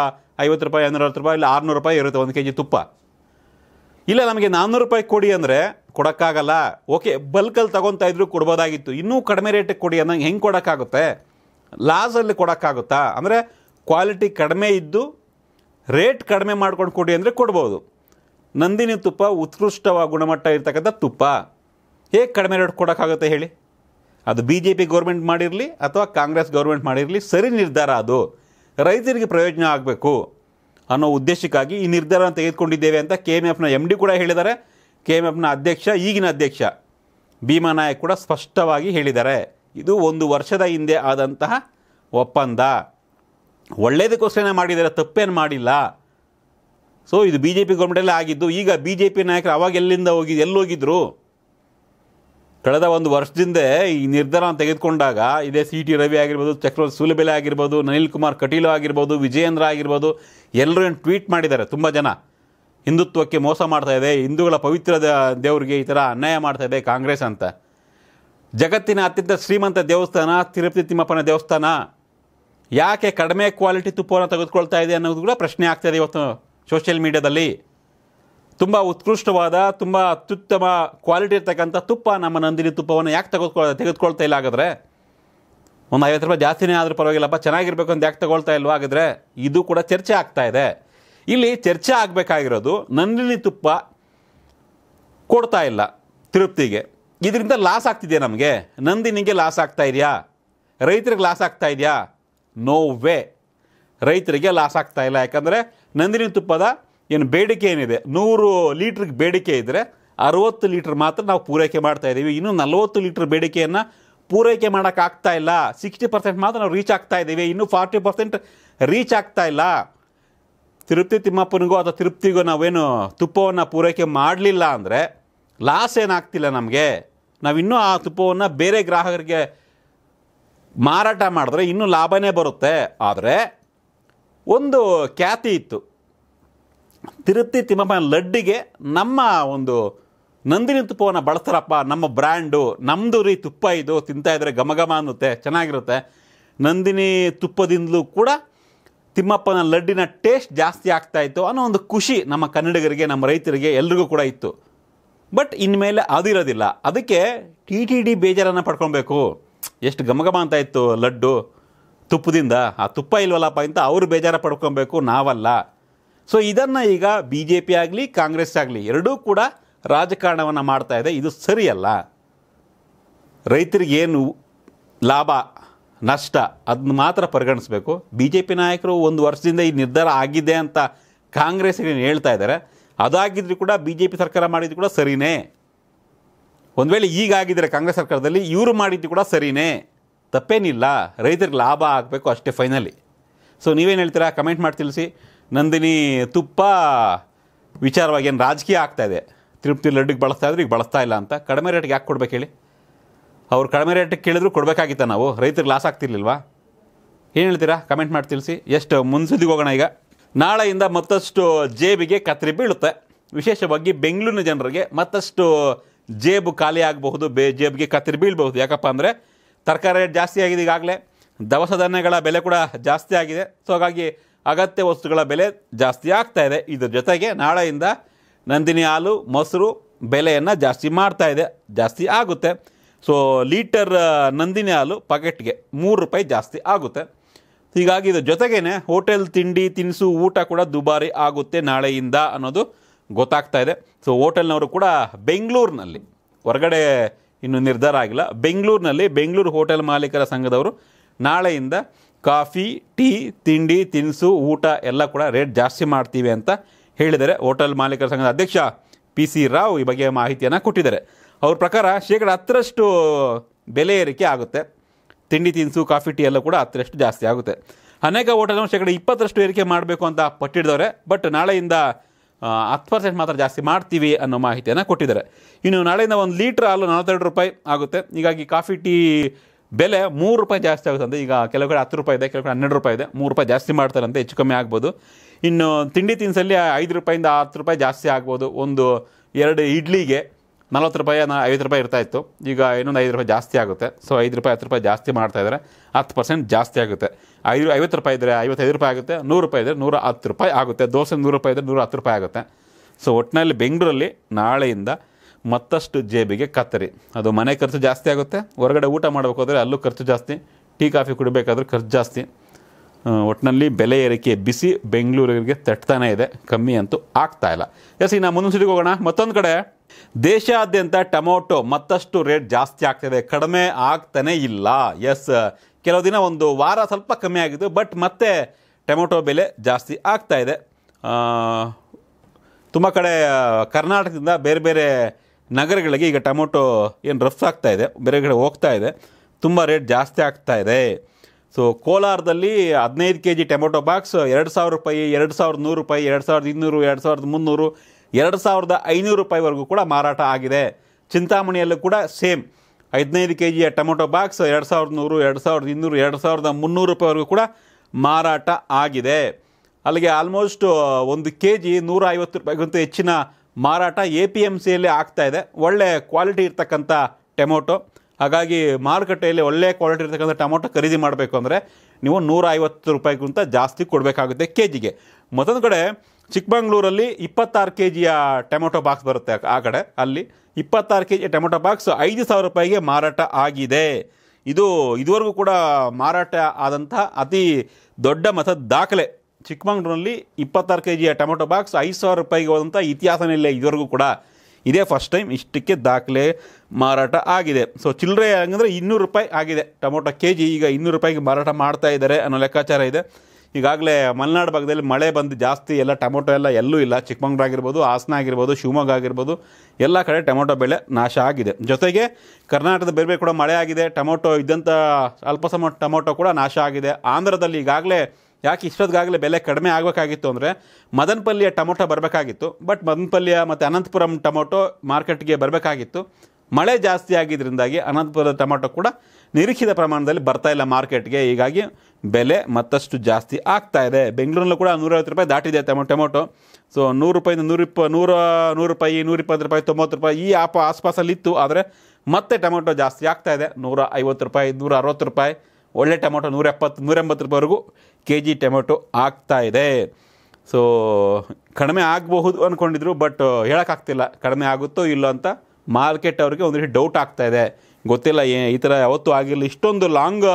ಐವತ್ತು ರೂಪಾಯಿ ಅರವತ್ತು ರೂಪಾಯಿ ಇಲ್ಲ ಆರುನೂರು ರೂಪಾಯಿ ಇರುತ್ತೆ ಒಂದು ಕೆ ಜಿ ತುಪ್ಪ ಇಲ್ಲ ನಮಗೆ ನಾನ್ನೂರು ರೂಪಾಯಿ ಕೊಡಿ ಅಂದರೆ ಕೊಡೋಕ್ಕಾಗಲ್ಲ ಓಕೆ ಬಲ್ಕಲ್ಲಿ ತಗೊತಾ ಇದ್ರು ಕೊಡ್ಬೋದಾಗಿತ್ತು ಇನ್ನೂ ಕಡಿಮೆ ರೇಟಿಗೆ ಕೊಡಿ ಅನ್ನೋ ಹೆಂಗೆ ಕೊಡೋಕ್ಕಾಗುತ್ತೆ ಲಾಸಲ್ಲಿ ಕೊಡೋಕ್ಕಾಗುತ್ತಾ ಅಂದರೆ ಕ್ವಾಲಿಟಿ ಕಡಿಮೆ ಇದ್ದು ರೇಟ್ ಕಡಿಮೆ ಮಾಡ್ಕೊಂಡು ಕೊಡಿ ಅಂದರೆ ಕೊಡ್ಬೋದು ನಂದಿನಿ ತುಪ್ಪ ಉತ್ಕೃಷ್ಟವಾದ ಗುಣಮಟ್ಟ ಇರ್ತಕ್ಕಂಥ ತುಪ್ಪ ಹೇಗೆ ಕಡಿಮೆ ರೇಟ್ ಕೊಡೋಕ್ಕಾಗುತ್ತೆ ಹೇಳಿ ಅದು ಬಿ ಜೆ ಪಿ ಗೌರ್ಮೆಂಟ್ ಮಾಡಿರಲಿ ಅಥವಾ ಕಾಂಗ್ರೆಸ್ ಗೌರ್ಮೆಂಟ್ ಮಾಡಿರಲಿ ಸರಿ ನಿರ್ಧಾರ ಅದು ರೈತರಿಗೆ ಪ್ರಯೋಜನ ಆಗಬೇಕು ಅನ್ನೋ ಉದ್ದೇಶಕ್ಕಾಗಿ ಈ ನಿರ್ಧಾರವನ್ನು ತೆಗೆದುಕೊಂಡಿದ್ದೇವೆ ಅಂತ ಕೆ ಎಮ್ ಎಫ್ನ ಎಮ್ ಡಿ ಕೂಡ ಹೇಳಿದ್ದಾರೆ ಕೆ ಎಮ್ ಎಫ್ನ ಅಧ್ಯಕ್ಷ ಈಗಿನ ಅಧ್ಯಕ್ಷ ಭೀಮಾ ನಾಯಕ್ ಕೂಡ ಸ್ಪಷ್ಟವಾಗಿ ಹೇಳಿದ್ದಾರೆ ಇದು ಒಂದು ವರ್ಷದ ಹಿಂದೆ ಆದಂತಹ ಒಪ್ಪಂದ ಒಳ್ಳೆಯದಕ್ಕೋಸ್ಕರನೇ ಮಾಡಿದ್ದಾರೆ ತಪ್ಪೇನು ಮಾಡಿಲ್ಲ ಸೊ ಇದು ಬಿ ಜೆ ಪಿ ಗೌರ್ಮೆಂಟಲ್ಲೇ ಆಗಿದ್ದು ಈಗ ಬಿ ಜೆ ಪಿ ನಾಯಕರು ಅವಾಗ ಎಲ್ಲಿಂದ ಹೋಗಿ ಎಲ್ಲಿ ಹೋಗಿದ್ರು ಕಳೆದ ಒಂದು ವರ್ಷದಿಂದ ಈ ನಿರ್ಧಾರ ತೆಗೆದುಕೊಂಡಾಗ ಇದೇ ಸಿ ಟಿ ರವಿ ಆಗಿರ್ಬೋದು ಚಕ್ರವರ್ತಿ ಸೂಲಬೆಲೆ ಆಗಿರ್ಬೋದು ನನಿಲ್ ಕುಮಾರ್ ಕಟೀಲು ಆಗಿರ್ಬೋದು ವಿಜಯೇಂದ್ರ ಆಗಿರ್ಬೋದು ಎಲ್ಲರೂ ಏನು ಟ್ವೀಟ್ ಮಾಡಿದ್ದಾರೆ ತುಂಬ ಜನ ಹಿಂದುತ್ವಕ್ಕೆ ಮೋಸ ಮಾಡ್ತಾ ಇದೆ ಹಿಂದೂಗಳ ಪವಿತ್ರ ದೇವರಿಗೆ ಈ ಥರ ಅನ್ಯಾಯ ಮಾಡ್ತಾ ಇದೆ ಕಾಂಗ್ರೆಸ್ ಅಂತ ಜಗತ್ತಿನ ಅತ್ಯಂತ ಶ್ರೀಮಂತ ದೇವಸ್ಥಾನ ತಿರುಪತಿ ತಿಮ್ಮಪ್ಪನ ದೇವಸ್ಥಾನ ಯಾಕೆ ಕಡಿಮೆ ಕ್ವಾಲಿಟಿ ತುಪ್ಪವನ್ನು ತೆಗೆದುಕೊಳ್ತಾ ಇದೆ ಅನ್ನೋದು ಕೂಡ ಪ್ರಶ್ನೆ ಆಗ್ತಾಯಿದೆ ಇವತ್ತು ಸೋಷಿಯಲ್ ಮೀಡ್ಯಾದಲ್ಲಿ ತುಂಬ ಉತ್ಕೃಷ್ಟವಾದ ತುಂಬ ಅತ್ಯುತ್ತಮ ಕ್ವಾಲಿಟಿ ಇರ್ತಕ್ಕಂಥ ತುಪ್ಪ ನಮ್ಮ ನಂದಿನಿ ತುಪ್ಪವನ್ನು ಯಾಕೆ ತೆಗೆದುಕೊಳ್ ತೆಗೆದುಕೊಳ್ತಾ ಇಲ್ಲ ಹಾಗಾದರೆ ಒಂದು ಐವತ್ತು ರೂಪಾಯಿ ಜಾಸ್ತಿನೇ ಆದರೂ ಪರವಾಗಿಲ್ಲಪ್ಪ ಚೆನ್ನಾಗಿರ್ಬೇಕು ಅಂತ ಯಾಕೆ ತಗೊಳ್ತಾ ಇಲ್ವಾ ಹಾಗಿದ್ರೆ ಇದು ಕೂಡ ಚರ್ಚೆ ಆಗ್ತಾ ಇದೆ ಇಲ್ಲಿ ಚರ್ಚೆ ಆಗಬೇಕಾಗಿರೋದು ನಂದಿನಿ ತುಪ್ಪ ಕೊಡ್ತಾ ಇಲ್ಲ ತೃಪ್ತಿಗೆ ಇದರಿಂದ ಲಾಸ್ ಆಗ್ತಿದೆಯಾ ನಮಗೆ ನಂದಿನಿಗೆ ಲಾಸ್ ಆಗ್ತಾ ಇದೆಯಾ ರೈತರಿಗೆ ಲಾಸ್ ಆಗ್ತಾ ಇದೆಯಾ ನೋ ವೇ ರೈತರಿಗೆ ಲಾಸ್ ಆಗ್ತಾ ಇಲ್ಲ ಯಾಕಂದರೆ ನಂದಿನಿ ತುಪ್ಪದ ಏನು ಬೇಡಿಕೆ ಏನಿದೆ ನೂರು ಲೀಟ್ರಿಗೆ ಬೇಡಿಕೆ ಇದ್ದರೆ ಅರುವತ್ತು ಲೀಟ್ರ್ ಮಾತ್ರ ನಾವು ಪೂರೈಕೆ ಮಾಡ್ತಾ ಇದ್ದೀವಿ ಇನ್ನೂ ನಲವತ್ತು ಲೀಟ್ರ್ ಬೇಡಿಕೆಯನ್ನು ಪೂರೈಕೆ ಮಾಡೋಕ್ಕಾಗ್ತಾ ಇಲ್ಲ ಸಿಕ್ಸ್ಟಿ ಪರ್ಸೆಂಟ್ ಮಾತ್ರ ನಾವು ರೀಚ್ ಆಗ್ತಾ ಇದ್ದೀವಿ ಇನ್ನೂ ಫಾರ್ಟಿ ಪರ್ಸೆಂಟ್ ರೀಚ್ ಆಗ್ತಾ ಇಲ್ಲ ತಿರುಪತಿ ತಿಮ್ಮಪ್ಪನಿಗೋ ಅಥವಾ ತಿರುಪ್ತಿಗೂ ನಾವೇನು ತುಪ್ಪವನ್ನು ಪೂರೈಕೆ ಮಾಡಲಿಲ್ಲ ಅಂದರೆ ಲಾಸ್ ಏನಾಗ್ತಿಲ್ಲ ನಮಗೆ ನಾವಿನ್ನೂ ಆ ತುಪ್ಪವನ್ನು ಬೇರೆ ಗ್ರಾಹಕರಿಗೆ ಮಾರಾಟ ಮಾಡಿದ್ರೆ ಇನ್ನೂ ಲಾಭನೇ ಬರುತ್ತೆ ಆದರೆ ಒಂದು ಖ್ಯಾತಿ ಇತ್ತು ತಿರುತ್ತಿ ತಿಮ್ಮಪ್ಪನ ಲಡ್ಡಿಗೆ ನಮ್ಮ ಒಂದು ನಂದಿನಿ ತುಪ್ಪವನ್ನು ಬಳಸ್ತಾರಪ್ಪ ನಮ್ಮ ಬ್ರ್ಯಾಂಡು ನಮ್ಮದು ರೀ ತುಪ್ಪ ಇದು ತಿಂತಾಯಿದ್ರೆ ಇದ್ರೆ ಗಮಗಮ ಅನ್ನುತ್ತೆ ಚೆನ್ನಾಗಿರುತ್ತೆ ನಂದಿನಿ ತುಪ್ಪದಿಂದಲೂ ಕೂಡ ತಿಮ್ಮಪ್ಪನ ಲಡ್ಡಿನ ಟೇಸ್ಟ್ ಜಾಸ್ತಿ ಆಗ್ತಾಯಿತ್ತು ಅನ್ನೋ ಒಂದು ಖುಷಿ ನಮ್ಮ ಕನ್ನಡಿಗರಿಗೆ ನಮ್ಮ ರೈತರಿಗೆ ಎಲ್ರಿಗೂ ಕೂಡ ಇತ್ತು ಬಟ್ ಇನ್ಮೇಲೆ ಅದಿರೋದಿಲ್ಲ ಅದಕ್ಕೆ ಟಿ ಟಿ ಡಿ ಬೇಜಾರನ್ನು ಪಡ್ಕೊಳ್ಬೇಕು ಎಷ್ಟು ಗಮಗಮ ಅಂತ ಇತ್ತು ಲಡ್ಡು ತುಪ್ಪದಿಂದ ಆ ತುಪ್ಪ ಇಲ್ವಲ್ಲಪ್ಪ ಅಂತ ಅವರು ಬೇಜಾರು ಪಡ್ಕೊಬೇಕು ನಾವಲ್ಲ ಸೊ ಇದನ್ನು ಈಗ ಬಿ ಜೆ ಪಿ ಆಗಲಿ ಕಾಂಗ್ರೆಸ್ ಆಗಲಿ ಎರಡೂ ಕೂಡ ರಾಜಕಾರಣವನ್ನು ಮಾಡ್ತಾ ಇದೆ ಇದು ಸರಿಯಲ್ಲ ರೈತರಿಗೆ ಏನು ಲಾಭ ನಷ್ಟ ಅದನ್ನ ಮಾತ್ರ ಪರಿಗಣಿಸಬೇಕು ಬಿ ಜೆ ಪಿ ನಾಯಕರು ಒಂದು ವರ್ಷದಿಂದ ಈ ನಿರ್ಧಾರ ಆಗಿದೆ ಅಂತ ಕಾಂಗ್ರೆಸ್ಗೆ ಹೇಳ್ತಾ ಇದ್ದಾರೆ ಅದಾಗಿದ್ದರೂ ಕೂಡ ಬಿ ಜೆ ಪಿ ಸರ್ಕಾರ ಮಾಡಿದ್ದು ಕೂಡ ಸರಿಯೇ ಒಂದು ವೇಳೆ ಈಗಾಗಿದ್ದರೆ ಕಾಂಗ್ರೆಸ್ ಸರ್ಕಾರದಲ್ಲಿ ಇವರು ಮಾಡಿದ್ದು ಕೂಡ ಸರಿಯೇ ತಪ್ಪೇನಿಲ್ಲ ರೈತರಿಗೆ ಲಾಭ ಆಗಬೇಕು ಅಷ್ಟೇ ಫೈನಲಿ ಸೊ ನೀವೇನು ಹೇಳ್ತೀರಾ ಕಮೆಂಟ್ ಮಾಡಿ ತಿಳಿಸಿ ನಂದಿನಿ ತುಪ್ಪ ವಿಚಾರವಾಗಿ ಏನು ರಾಜಕೀಯ ಆಗ್ತಾಯಿದೆ ತಿರುಪ್ತಿ ಲಡ್ಡಿಗೆ ಬಳಸ್ತಾ ಇದ್ರೆ ಈಗ ಬಳಸ್ತಾ ಇಲ್ಲ ಅಂತ ಕಡಿಮೆ ರೇಟ್ಗೆ ಯಾಕೆ ಕೊಡ್ಬೇಕು ಹೇಳಿ ಅವ್ರು ಕಡಿಮೆ ರೇಟಿಗೆ ಕೇಳಿದ್ರು ಕೊಡಬೇಕಾಗಿತ್ತ ನಾವು ರೈತರಿಗೆ ಲಾಸ್ ಆಗ್ತಿರ್ಲಿಲ್ವಾ ಏನು ಹೇಳ್ತೀರಾ ಕಮೆಂಟ್ ಮಾಡಿ ತಿಳಿಸಿ ಎಷ್ಟು ಮುನ್ಸೂದಿಗೆ ಹೋಗೋಣ ಈಗ ನಾಳೆಯಿಂದ ಮತ್ತಷ್ಟು ಜೇಬಿಗೆ ಕತ್ತರಿ ಬೀಳುತ್ತೆ ವಿಶೇಷವಾಗಿ ಬೆಂಗಳೂರಿನ ಜನರಿಗೆ ಮತ್ತಷ್ಟು ಜೇಬು ಖಾಲಿ ಆಗಬಹುದು ಬೇ ಜೇಬಿಗೆ ಕತ್ತರಿ ಬೀಳಬಹುದು ಯಾಕಪ್ಪ ಅಂದರೆ ತರಕಾರಿ ರೇಟ್ ಜಾಸ್ತಿ ಆಗಿದೆ ಈಗಾಗಲೇ ದವಸ ಧಾನ್ಯಗಳ ಬೆಲೆ ಕೂಡ ಜಾಸ್ತಿ ಆಗಿದೆ ಸೊ ಹಾಗಾಗಿ ಅಗತ್ಯ ವಸ್ತುಗಳ ಬೆಲೆ ಜಾಸ್ತಿ ಆಗ್ತಾ ಇದೆ ಇದ್ರ ಜೊತೆಗೆ ನಾಳೆಯಿಂದ ನಂದಿನಿ ಹಾಲು ಮೊಸರು ಬೆಲೆಯನ್ನು ಜಾಸ್ತಿ ಮಾಡ್ತಾ ಇದೆ ಜಾಸ್ತಿ ಆಗುತ್ತೆ ಸೊ ಲೀಟರ್ ನಂದಿನಿ ಹಾಲು ಪಾಕೆಟ್ಗೆ ಮೂರು ರೂಪಾಯಿ ಜಾಸ್ತಿ ಆಗುತ್ತೆ ಹೀಗಾಗಿ ಇದ್ರ ಜೊತೆಗೇ ಹೋಟೆಲ್ ತಿಂಡಿ ತಿನಿಸು ಊಟ ಕೂಡ ದುಬಾರಿ ಆಗುತ್ತೆ ನಾಳೆಯಿಂದ ಅನ್ನೋದು ಗೊತ್ತಾಗ್ತಾ ಇದೆ ಸೊ ಹೋಟೆಲ್ನವರು ಕೂಡ ಬೆಂಗಳೂರಿನಲ್ಲಿ ಹೊರಗಡೆ ಇನ್ನು ನಿರ್ಧಾರ ಆಗಿಲ್ಲ ಬೆಂಗಳೂರಿನಲ್ಲಿ ಬೆಂಗಳೂರು ಹೋಟೆಲ್ ಮಾಲೀಕರ ಸಂಘದವರು ನಾಳೆಯಿಂದ ಕಾಫಿ ಟೀ ತಿಂಡಿ ತಿನಿಸು ಊಟ ಎಲ್ಲ ಕೂಡ ರೇಟ್ ಜಾಸ್ತಿ ಮಾಡ್ತೀವಿ ಅಂತ ಹೇಳಿದರೆ ಹೋಟೆಲ್ ಮಾಲೀಕರ ಸಂಘದ ಅಧ್ಯಕ್ಷ ಪಿ ಸಿ ರಾವ್ ಈ ಬಗ್ಗೆ ಮಾಹಿತಿಯನ್ನು ಕೊಟ್ಟಿದ್ದಾರೆ ಅವ್ರ ಪ್ರಕಾರ ಶೇಕಡ ಹತ್ತರಷ್ಟು ಬೆಲೆ ಏರಿಕೆ ಆಗುತ್ತೆ ತಿಂಡಿ ತಿನಿಸು ಕಾಫಿ ಟೀ ಎಲ್ಲ ಕೂಡ ಹತ್ತರಷ್ಟು ಜಾಸ್ತಿ ಆಗುತ್ತೆ ಅನೇಕ ಹೋಟೆಲ್ ಶೇಕಡ ಇಪ್ಪತ್ತರಷ್ಟು ಏರಿಕೆ ಮಾಡಬೇಕು ಅಂತ ಪಟ್ಟಿಡಿದವ್ರೆ ಬಟ್ ನಾಳೆಯಿಂದ ಹತ್ತು ಪರ್ಸೆಂಟ್ ಮಾತ್ರ ಜಾಸ್ತಿ ಮಾಡ್ತೀವಿ ಅನ್ನೋ ಮಾಹಿತಿಯನ್ನು ಕೊಟ್ಟಿದ್ದಾರೆ ಇನ್ನು ನಾಳೆಯಿಂದ ಒಂದು ಲೀಟ್ರ್ ಹಾಲು ನಲವತ್ತೆರಡು ರೂಪಾಯಿ ಆಗುತ್ತೆ ಹೀಗಾಗಿ ಕಾಫಿ ಟೀ ಬೆಲೆ ಮೂರು ರೂಪಾಯಿ ಜಾಸ್ತಿ ಆಗುತ್ತೆ ಅಂತ ಈಗ ಕೆಲವು ಕಡೆ ಹತ್ತು ರೂಪಾಯಿ ಇದೆ ಕೆಲವು ಕಡೆ ಹನ್ನೆರಡು ರೂಪಾಯಿ ಇದೆ ಮೂರು ರೂಪಾಯಿ ಜಾಸ್ತಿ ಮಾಡ್ತಾರೆ ಅಂತ ಹೆಚ್ಚು ಕಮ್ಮಿ ಆಗ್ಬೋದು ಇನ್ನು ತಿಂಡಿ ತಿನಿಸಲ್ಲಿ ಐದು ರೂಪಾಯಿಂದ ಹತ್ತು ರೂಪಾಯಿ ಜಾಸ್ತಿ ಆಗ್ಬೋದು ಒಂದು ಎರಡು ಇಡ್ಲಿಗೆ ನಲ್ವತ್ತು ರೂಪಾಯಿ ನಾ ಐದು ರೂಪಾಯಿ ಇರ್ತಾ ಇತ್ತು ಈಗ ಇನ್ನೊಂದು ಐದು ರೂಪಾಯಿ ಜಾಸ್ತಿ ಆಗುತ್ತೆ ಸೊ ಐದು ರೂಪಾಯಿ ಹತ್ತು ರೂಪಾಯಿ ಜಾಸ್ತಿ ಮಾಡ್ತಾಯಿದ್ರೆ ಹತ್ತು ಪರ್ಸೆಂಟ್ ಜಾಸ್ತಿ ಆಗುತ್ತೆ ಐದು ಐವತ್ತು ರೂಪಾಯಿ ಇದ್ದರೆ ಐವತ್ತೈದು ರೂಪಾಯಿ ಆಗುತ್ತೆ ನೂರು ರೂಪಾಯಿ ಇದ್ದರೆ ನೂರ ಹತ್ತು ರೂಪಾಯಿ ಆಗುತ್ತೆ ದೋಸೆ ನೂರು ರೂಪಾಯಿ ಇದ್ದರೆ ನೂರ ಹತ್ತು ರೂಪಾಯಿ ಆಗುತ್ತೆ ಸೊ ಒಟ್ಟಿನಲ್ಲಿ ಬೆಂಗಳೂರಲ್ಲಿ ನಾಳೆಯಿಂದ ಮತ್ತಷ್ಟು ಜೇಬಿಗೆ ಕತ್ತರಿ ಅದು ಮನೆ ಖರ್ಚು ಜಾಸ್ತಿ ಆಗುತ್ತೆ ಹೊರಗಡೆ ಊಟ ಮಾಡಬೇಕಾದ್ರೆ ಅಲ್ಲೂ ಖರ್ಚು ಜಾಸ್ತಿ ಟೀ ಕಾಫಿ ಕುಡಿಬೇಕಾದ್ರೆ ಖರ್ಚು ಜಾಸ್ತಿ ಒಟ್ಟಿನಲ್ಲಿ ಬೆಲೆ ಏರಿಕೆ ಬಿಸಿ ಬೆಂಗಳೂರಿಗೆ ತಟ್ತಾನೇ ಇದೆ ಕಮ್ಮಿ ಅಂತೂ ಆಗ್ತಾ ಇಲ್ಲ ಎಸ್ ಈಗ ನಾವು ಮುಂದಿನ ಸಿಟಿಗೆ ಹೋಗೋಣ ಮತ್ತೊಂದು ಕಡೆ ದೇಶಾದ್ಯಂತ ಟೊಮೊಟೊ ಮತ್ತಷ್ಟು ರೇಟ್ ಜಾಸ್ತಿ ಆಗ್ತಿದೆ ಕಡಿಮೆ ಆಗ್ತಾನೇ ಇಲ್ಲ ಎಸ್ ಕೆಲವು ದಿನ ಒಂದು ವಾರ ಸ್ವಲ್ಪ ಕಮ್ಮಿ ಆಗಿದ್ದು ಬಟ್ ಮತ್ತೆ ಟೊಮೊಟೊ ಬೆಲೆ ಜಾಸ್ತಿ ಆಗ್ತಾ ಇದೆ ತುಂಬ ಕಡೆ ಕರ್ನಾಟಕದಿಂದ ಬೇರೆ ಬೇರೆ ನಗರಗಳಿಗೆ ಈಗ ಟೊಮೊಟೊ ಏನು ರಫ್ಸ್ ಆಗ್ತಾ ಇದೆ ಬೇರೆ ಕಡೆ ಹೋಗ್ತಾ ಇದೆ ತುಂಬ ರೇಟ್ ಜಾಸ್ತಿ ಆಗ್ತಾ ಇದೆ ಸೊ ಕೋಲಾರದಲ್ಲಿ ಹದಿನೈದು ಕೆ ಜಿ ಟೊಮೊಟೊ ಬಾಕ್ಸ್ ಎರಡು ಸಾವಿರ ರೂಪಾಯಿ ಎರಡು ಸಾವಿರದ ನೂರು ರೂಪಾಯಿ ಎರಡು ಸಾವಿರದ ಇನ್ನೂರು ಎರಡು ಸಾವಿರದ ಮುನ್ನೂರು ಎರಡು ಸಾವಿರದ ಐನೂರು ರೂಪಾಯಿವರೆಗೂ ಕೂಡ ಮಾರಾಟ ಆಗಿದೆ ಚಿಂತಾಮಣಿಯಲ್ಲೂ ಕೂಡ ಸೇಮ್ ಹದಿನೈದು ಕೆ ಜಿಯ ಟೊಮೊಟೊ ಬಾಕ್ಸ್ ಎರಡು ಸಾವಿರದ ನೂರು ಎರಡು ಸಾವಿರದ ಇನ್ನೂರು ಎರಡು ಸಾವಿರದ ಮುನ್ನೂರು ರೂಪಾಯಿವರೆಗೂ ಕೂಡ ಮಾರಾಟ ಆಗಿದೆ ಅಲ್ಲಿಗೆ ಆಲ್ಮೋಸ್ಟ್ ಒಂದು ಕೆ ಜಿ ನೂರ ಐವತ್ತು ರೂಪಾಯಿಗಿಂತ ಹೆಚ್ಚಿನ ಮಾರಾಟ ಎ ಪಿ ಎಮ್ ಸಿಯಲ್ಲಿ ಇದೆ ಒಳ್ಳೆ ಕ್ವಾಲಿಟಿ ಇರ್ತಕ್ಕಂಥ ಟೊಮೊಟೊ ಹಾಗಾಗಿ ಮಾರುಕಟ್ಟೆಯಲ್ಲಿ ಒಳ್ಳೆಯ ಕ್ವಾಲಿಟಿ ಇರ್ತಕ್ಕಂಥ ಟೊಮೊಟೊ ಖರೀದಿ ಮಾಡಬೇಕು ಅಂದರೆ ನೀವು ನೂರ ಐವತ್ತು ರೂಪಾಯಿಗಿಂತ ಜಾಸ್ತಿ ಕೊಡಬೇಕಾಗುತ್ತೆ ಕೆ ಜಿಗೆ ಮತ್ತೊಂದು ಕಡೆ ಚಿಕ್ಕಮಂಗ್ಳೂರಲ್ಲಿ ಇಪ್ಪತ್ತಾರು ಕೆ ಜಿಯ ಟೊಮೊಟೊ ಬಾಕ್ಸ್ ಬರುತ್ತೆ ಆ ಕಡೆ ಅಲ್ಲಿ ಇಪ್ಪತ್ತಾರು ಕೆ ಜಿ ಟೊಮೊಟೊ ಬಾಕ್ಸ್ ಐದು ಸಾವಿರ ರೂಪಾಯಿಗೆ ಮಾರಾಟ ಆಗಿದೆ ಇದು ಇದುವರೆಗೂ ಕೂಡ ಮಾರಾಟ ಆದಂತಹ ಅತಿ ದೊಡ್ಡ ಮತದ ದಾಖಲೆ ಚಿಕ್ಕಮಂಗ್ಳೂರಲ್ಲಿ ಇಪ್ಪತ್ತಾರು ಕೆ ಜಿಯ ಟೊಮೊಟೊ ಬಾಕ್ಸ್ ಐದು ಸಾವಿರ ರೂಪಾಯಿಗೆ ಹೋದಂಥ ಇತಿಹಾಸನೇ ಇಲ್ಲ ಇದುವರೆಗೂ ಕೂಡ ಇದೇ ಫಸ್ಟ್ ಟೈಮ್ ಇಷ್ಟಕ್ಕೆ ದಾಖಲೆ ಮಾರಾಟ ಆಗಿದೆ ಸೊ ಚಿಲ್ಲರೆ ಹಂಗಂದರೆ ಇನ್ನೂರು ರೂಪಾಯಿ ಆಗಿದೆ ಟೊಮೊಟೊ ಕೆ ಜಿ ಈಗ ಇನ್ನೂರು ರೂಪಾಯಿಗೆ ಮಾರಾಟ ಮಾಡ್ತಾ ಇದ್ದಾರೆ ಅನ್ನೋ ಲೆಕ್ಕಾಚಾರ ಇದೆ ಈಗಾಗಲೇ ಮಲೆನಾಡು ಭಾಗದಲ್ಲಿ ಮಳೆ ಬಂದು ಜಾಸ್ತಿ ಎಲ್ಲ ಟೊಮೊಟೊ ಎಲ್ಲ ಎಲ್ಲೂ ಇಲ್ಲ ಚಿಕ್ಕಮಂಗ್ಳೂರು ಆಗಿರ್ಬೋದು ಹಾಸನ ಆಗಿರ್ಬೋದು ಶಿವಮೊಗ್ಗ ಆಗಿರ್ಬೋದು ಎಲ್ಲ ಕಡೆ ಟೊಮೊಟೊ ಬೆಳೆ ನಾಶ ಆಗಿದೆ ಜೊತೆಗೆ ಕರ್ನಾಟಕದ ಬೇರೆ ಬೇರೆ ಕೂಡ ಮಳೆ ಆಗಿದೆ ಟೊಮೊಟೊ ಇದ್ದಂಥ ಅಲ್ಪ ಸಮ ಟೊಮೊಟೊ ಕೂಡ ನಾಶ ಆಗಿದೆ ಆಂಧ್ರದಲ್ಲಿ ಈಗಾಗಲೇ ಯಾಕೆ ಇಷ್ಟೊತ್ತಿಗಾಗಲೇ ಬೆಲೆ ಕಡಿಮೆ ಆಗಬೇಕಾಗಿತ್ತು ಅಂದರೆ ಮದನ್ಪಲ್ಲಿಯ ಟೊಮೊಟೊ ಬರಬೇಕಾಗಿತ್ತು ಬಟ್ ಮದನಪಲ್ಲಿಯ ಮತ್ತು ಅನಂತಪುರಂ ಟೊಮೊಟೊ ಮಾರ್ಕೆಟ್ಗೆ ಬರಬೇಕಾಗಿತ್ತು ಮಳೆ ಜಾಸ್ತಿ ಆಗಿದ್ದರಿಂದಾಗಿ ಅನಂತಪುರದ ಟೊಮೆಟೊ ಕೂಡ ನಿರೀಕ್ಷಿತ ಪ್ರಮಾಣದಲ್ಲಿ ಬರ್ತಾ ಇಲ್ಲ ಮಾರ್ಕೆಟ್ಗೆ ಹೀಗಾಗಿ ಬೆಲೆ ಮತ್ತಷ್ಟು ಜಾಸ್ತಿ ಆಗ್ತಾ ಇದೆ ಬೆಂಗಳೂರಿನಲ್ಲೂ ಕೂಡ ನೂರೈವತ್ತು ರೂಪಾಯಿ ದಾಟಿದೆ ಟೊಮೊ ಟೊಮೊಟೊ ಸೊ ನೂರು ರೂಪಾಯಿಂದ ಇಪ್ಪ ನೂರ ನೂರು ರೂಪಾಯಿ ಇಪ್ಪತ್ತು ರೂಪಾಯಿ ತೊಂಬತ್ತು ರೂಪಾಯಿ ಈ ಆಪ ಆಸ್ಪಾಸಲ್ಲಿ ಇತ್ತು ಆದರೆ ಮತ್ತೆ ಟೊಮೊಟೊ ಜಾಸ್ತಿ ಆಗ್ತಾ ಇದೆ ನೂರ ಐವತ್ತು ರೂಪಾಯಿ ನೂರ ಅರವತ್ತು ರೂಪಾಯಿ ಒಳ್ಳೆ ಟೊಮೊಟೊ ನೂರ ಎಪ್ಪತ್ತು ನೂರ ಎಂಬತ್ತು ರೂಪಾಯಿವರೆಗೂ ಕೆ ಜಿ ಟೊಮೊಟೊ ಆಗ್ತಾ ಇದೆ ಸೊ ಕಡಿಮೆ ಆಗಬಹುದು ಅಂದ್ಕೊಂಡಿದ್ರು ಬಟ್ ಹೇಳೋಕ್ಕಾಗ್ತಿಲ್ಲ ಕಡಿಮೆ ಆಗುತ್ತೋ ಇಲ್ಲೋ ಅಂತ ಮಾರ್ಕೆಟ್ ಅವ್ರಿಗೆ ಒಂದು ರೀತಿ ಡೌಟ್ ಆಗ್ತಾ ಇದೆ ಗೊತ್ತಿಲ್ಲ ಏ ಈ ಥರ ಯಾವತ್ತೂ ಆಗಿರಲಿ ಇಷ್ಟೊಂದು ಲಾಂಗ್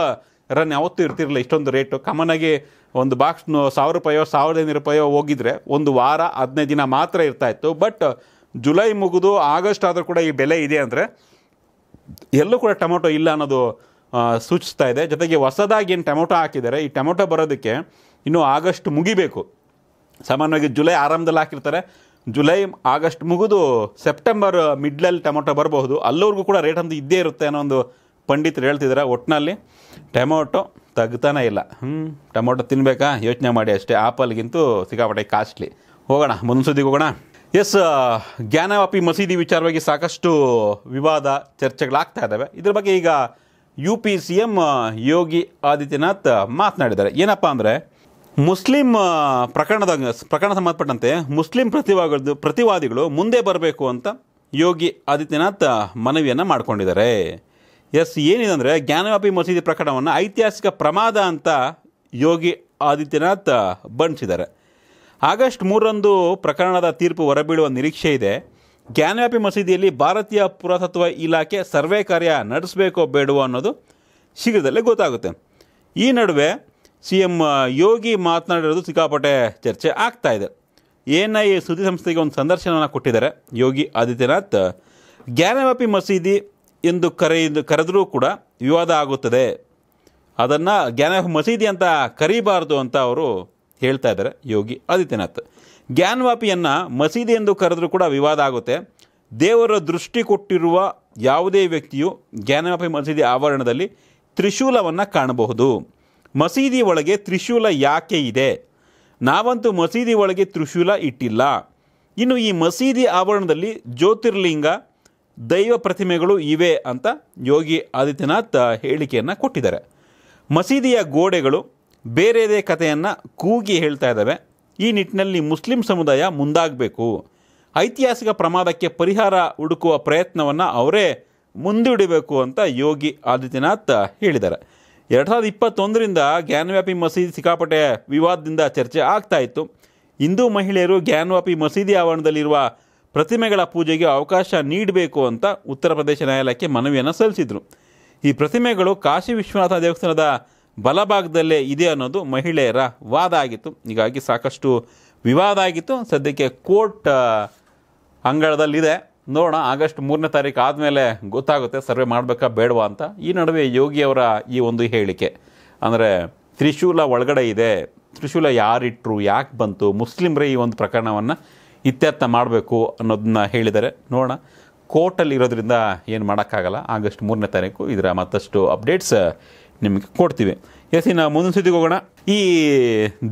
ರನ್ ಯಾವತ್ತೂ ಇರ್ತಿರಲಿಲ್ಲ ಇಷ್ಟೊಂದು ರೇಟು ಕಾಮನಾಗಿ ಒಂದು ಬಾಕ್ಸ್ ಸಾವಿರ ರೂಪಾಯೋ ಸಾವಿರದ ಐನೂರು ರೂಪಾಯೋ ಹೋಗಿದ್ರೆ ಒಂದು ವಾರ ಹದಿನೈದು ದಿನ ಮಾತ್ರ ಇರ್ತಾಯಿತ್ತು ಬಟ್ ಜುಲೈ ಮುಗಿದು ಆಗಸ್ಟ್ ಆದರೂ ಕೂಡ ಈ ಬೆಲೆ ಇದೆ ಅಂದರೆ ಎಲ್ಲೂ ಕೂಡ ಟೊಮೊಟೊ ಇಲ್ಲ ಅನ್ನೋದು ಸೂಚಿಸ್ತಾ ಇದೆ ಜೊತೆಗೆ ಹೊಸದಾಗಿ ಏನು ಟೊಮೊಟೊ ಹಾಕಿದ್ದಾರೆ ಈ ಟೊಮೊಟೊ ಬರೋದಕ್ಕೆ ಇನ್ನೂ ಆಗಸ್ಟ್ ಮುಗಿಬೇಕು ಸಾಮಾನ್ಯವಾಗಿ ಜುಲೈ ಆರಂಭದಲ್ಲಿ ಹಾಕಿರ್ತಾರೆ ಜುಲೈ ಆಗಸ್ಟ್ ಮುಗಿದು ಸೆಪ್ಟೆಂಬರ್ ಮಿಡ್ಲಲ್ಲಿ ಟೊಮೊಟೊ ಬರಬಹುದು ಅಲ್ಲವ್ರಿಗೂ ಕೂಡ ರೇಟ್ ಅಂತೂ ಇದ್ದೇ ಇರುತ್ತೆ ಅನ್ನೋ ಒಂದು ಪಂಡಿತರು ಹೇಳ್ತಿದ್ದಾರೆ ಒಟ್ಟಿನಲ್ಲಿ ಟೊಮೊಟೊ ತಗ್ತಾನೇ ಇಲ್ಲ ಹ್ಞೂ ಟೊಮೊಟೊ ತಿನ್ನಬೇಕಾ ಯೋಚನೆ ಮಾಡಿ ಅಷ್ಟೇ ಆ್ಯಪಲ್ಗಿಂತೂ ಸಿಕ್ಕಾಪಟ್ಟೆ ಕಾಸ್ಟ್ಲಿ ಹೋಗೋಣ ಸುದ್ದಿಗೆ ಹೋಗೋಣ ಎಸ್ ಜ್ಞಾನವಾಪಿ ಮಸೀದಿ ವಿಚಾರವಾಗಿ ಸಾಕಷ್ಟು ವಿವಾದ ಚರ್ಚೆಗಳಾಗ್ತಾ ಇದ್ದಾವೆ ಇದ್ರ ಬಗ್ಗೆ ಈಗ U P C M Yogi Adityanath ಮಾತನಾಡಿದ್ದಾರೆ ಏನಪ್ಪ ಅಂದರೆ ಮುಸ್ಲಿಂ ಪ್ರಕರಣದ ಪ್ರಕರಣ ಸಂಬಂಧಪಟ್ಟಂತೆ ಮುಸ್ಲಿಂ ಪ್ರತಿವಾದ ಪ್ರತಿವಾದಿಗಳು ಮುಂದೆ ಬರಬೇಕು ಅಂತ ಯೋಗಿ ಆದಿತ್ಯನಾಥ್ ಮನವಿಯನ್ನು ಮಾಡಿಕೊಂಡಿದ್ದಾರೆ ಎಸ್ ಏನಿದೆ ಅಂದರೆ ಜ್ಞಾನವ್ಯಾಪಿ ಮಸೀದಿ ಪ್ರಕರಣವನ್ನು ಐತಿಹಾಸಿಕ ಪ್ರಮಾದ ಅಂತ ಯೋಗಿ ಆದಿತ್ಯನಾಥ್ ಬಣ್ಣಿಸಿದ್ದಾರೆ ಆಗಸ್ಟ್ ಮೂರರಂದು ಪ್ರಕರಣದ ತೀರ್ಪು ಹೊರಬೀಳುವ ನಿರೀಕ್ಷೆ ಇದೆ ಜ್ಞಾನವ್ಯಾಪಿ ಮಸೀದಿಯಲ್ಲಿ ಭಾರತೀಯ ಪುರಾತತ್ವ ಇಲಾಖೆ ಸರ್ವೆ ಕಾರ್ಯ ನಡೆಸಬೇಕೋ ಬೇಡವೋ ಅನ್ನೋದು ಶೀಘ್ರದಲ್ಲೇ ಗೊತ್ತಾಗುತ್ತೆ ಈ ನಡುವೆ ಸಿ ಎಂ ಯೋಗಿ ಮಾತನಾಡಿರೋದು ಸಿಕ್ಕಾಪಟ್ಟೆ ಚರ್ಚೆ ಆಗ್ತಾ ಇದೆ ಎನ್ ಐ ಎ ಸುದ್ದಿ ಸಂಸ್ಥೆಗೆ ಒಂದು ಸಂದರ್ಶನವನ್ನು ಕೊಟ್ಟಿದ್ದಾರೆ ಯೋಗಿ ಆದಿತ್ಯನಾಥ್ ಜ್ಞಾನವಾಪಿ ಮಸೀದಿ ಎಂದು ಕರೆಯಿಂದ ಕರೆದರೂ ಕೂಡ ವಿವಾದ ಆಗುತ್ತದೆ ಅದನ್ನು ಜ್ಞಾನವಾಪಿ ಮಸೀದಿ ಅಂತ ಕರೀಬಾರದು ಅಂತ ಅವರು ಹೇಳ್ತಾ ಇದ್ದಾರೆ ಯೋಗಿ ಆದಿತ್ಯನಾಥ್ ಜ್ಞಾನವಾಪಿಯನ್ನು ಮಸೀದಿ ಎಂದು ಕರೆದರೂ ಕೂಡ ವಿವಾದ ಆಗುತ್ತೆ ದೇವರ ದೃಷ್ಟಿ ಕೊಟ್ಟಿರುವ ಯಾವುದೇ ವ್ಯಕ್ತಿಯು ಜ್ಞಾನವಾಪಿ ಮಸೀದಿ ಆವರಣದಲ್ಲಿ ತ್ರಿಶೂಲವನ್ನು ಕಾಣಬಹುದು ಮಸೀದಿ ಒಳಗೆ ತ್ರಿಶೂಲ ಯಾಕೆ ಇದೆ ನಾವಂತೂ ಮಸೀದಿ ಒಳಗೆ ತ್ರಿಶೂಲ ಇಟ್ಟಿಲ್ಲ ಇನ್ನು ಈ ಮಸೀದಿ ಆವರಣದಲ್ಲಿ ಜ್ಯೋತಿರ್ಲಿಂಗ ದೈವ ಪ್ರತಿಮೆಗಳು ಇವೆ ಅಂತ ಯೋಗಿ ಆದಿತ್ಯನಾಥ್ ಹೇಳಿಕೆಯನ್ನು ಕೊಟ್ಟಿದ್ದಾರೆ ಮಸೀದಿಯ ಗೋಡೆಗಳು ಬೇರೆದೇ ಕಥೆಯನ್ನು ಕೂಗಿ ಹೇಳ್ತಾ ಇದ್ದಾವೆ ಈ ನಿಟ್ಟಿನಲ್ಲಿ ಮುಸ್ಲಿಂ ಸಮುದಾಯ ಮುಂದಾಗಬೇಕು ಐತಿಹಾಸಿಕ ಪ್ರಮಾದಕ್ಕೆ ಪರಿಹಾರ ಹುಡುಕುವ ಪ್ರಯತ್ನವನ್ನು ಅವರೇ ಮುಂದೂಡಬೇಕು ಅಂತ ಯೋಗಿ ಆದಿತ್ಯನಾಥ್ ಹೇಳಿದ್ದಾರೆ ಎರಡು ಸಾವಿರದ ಇಪ್ಪತ್ತೊಂದರಿಂದ ಜ್ಞಾನವ್ಯಾಪಿ ಮಸೀದಿ ಸಿಕ್ಕಾಪಟ್ಟೆ ವಿವಾದದಿಂದ ಚರ್ಚೆ ಆಗ್ತಾ ಇತ್ತು ಹಿಂದೂ ಮಹಿಳೆಯರು ಜ್ಞಾನವ್ಯಾಪಿ ಮಸೀದಿ ಆವರಣದಲ್ಲಿರುವ ಪ್ರತಿಮೆಗಳ ಪೂಜೆಗೆ ಅವಕಾಶ ನೀಡಬೇಕು ಅಂತ ಉತ್ತರ ಪ್ರದೇಶ ನ್ಯಾಯಾಲಯಕ್ಕೆ ಮನವಿಯನ್ನು ಸಲ್ಲಿಸಿದರು ಈ ಪ್ರತಿಮೆಗಳು ಕಾಶಿ ವಿಶ್ವನಾಥ ದೇವಸ್ಥಾನದ ಬಲಭಾಗದಲ್ಲೇ ಇದೆ ಅನ್ನೋದು ಮಹಿಳೆಯರ ವಾದ ಆಗಿತ್ತು ಹೀಗಾಗಿ ಸಾಕಷ್ಟು ವಿವಾದ ಆಗಿತ್ತು ಸದ್ಯಕ್ಕೆ ಕೋರ್ಟ್ ಅಂಗಳದಲ್ಲಿದೆ ನೋಡೋಣ ಆಗಸ್ಟ್ ಮೂರನೇ ತಾರೀಕು ಆದಮೇಲೆ ಗೊತ್ತಾಗುತ್ತೆ ಸರ್ವೆ ಮಾಡಬೇಕಾ ಬೇಡವಾ ಅಂತ ಈ ನಡುವೆ ಯೋಗಿಯವರ ಈ ಒಂದು ಹೇಳಿಕೆ ಅಂದರೆ ತ್ರಿಶೂಲ ಒಳಗಡೆ ಇದೆ ತ್ರಿಶೂಲ ಯಾರಿಟ್ಟರು ಯಾಕೆ ಬಂತು ಮುಸ್ಲಿಮ್ರೇ ಈ ಒಂದು ಪ್ರಕರಣವನ್ನು ಇತ್ಯರ್ಥ ಮಾಡಬೇಕು ಅನ್ನೋದನ್ನ ಹೇಳಿದರೆ ನೋಡೋಣ ಕೋರ್ಟಲ್ಲಿ ಇರೋದ್ರಿಂದ ಏನು ಮಾಡೋಕ್ಕಾಗಲ್ಲ ಆಗಸ್ಟ್ ಮೂರನೇ ತಾರೀಕು ಇದರ ಮತ್ತಷ್ಟು ಅಪ್ಡೇಟ್ಸ್ ನಿಮಗೆ ಕೊಡ್ತೀವಿ ಎಸ್ ಇನ್ನು ಮುಂದಿನ ಸುದ್ದಿಗೆ ಹೋಗೋಣ ಈ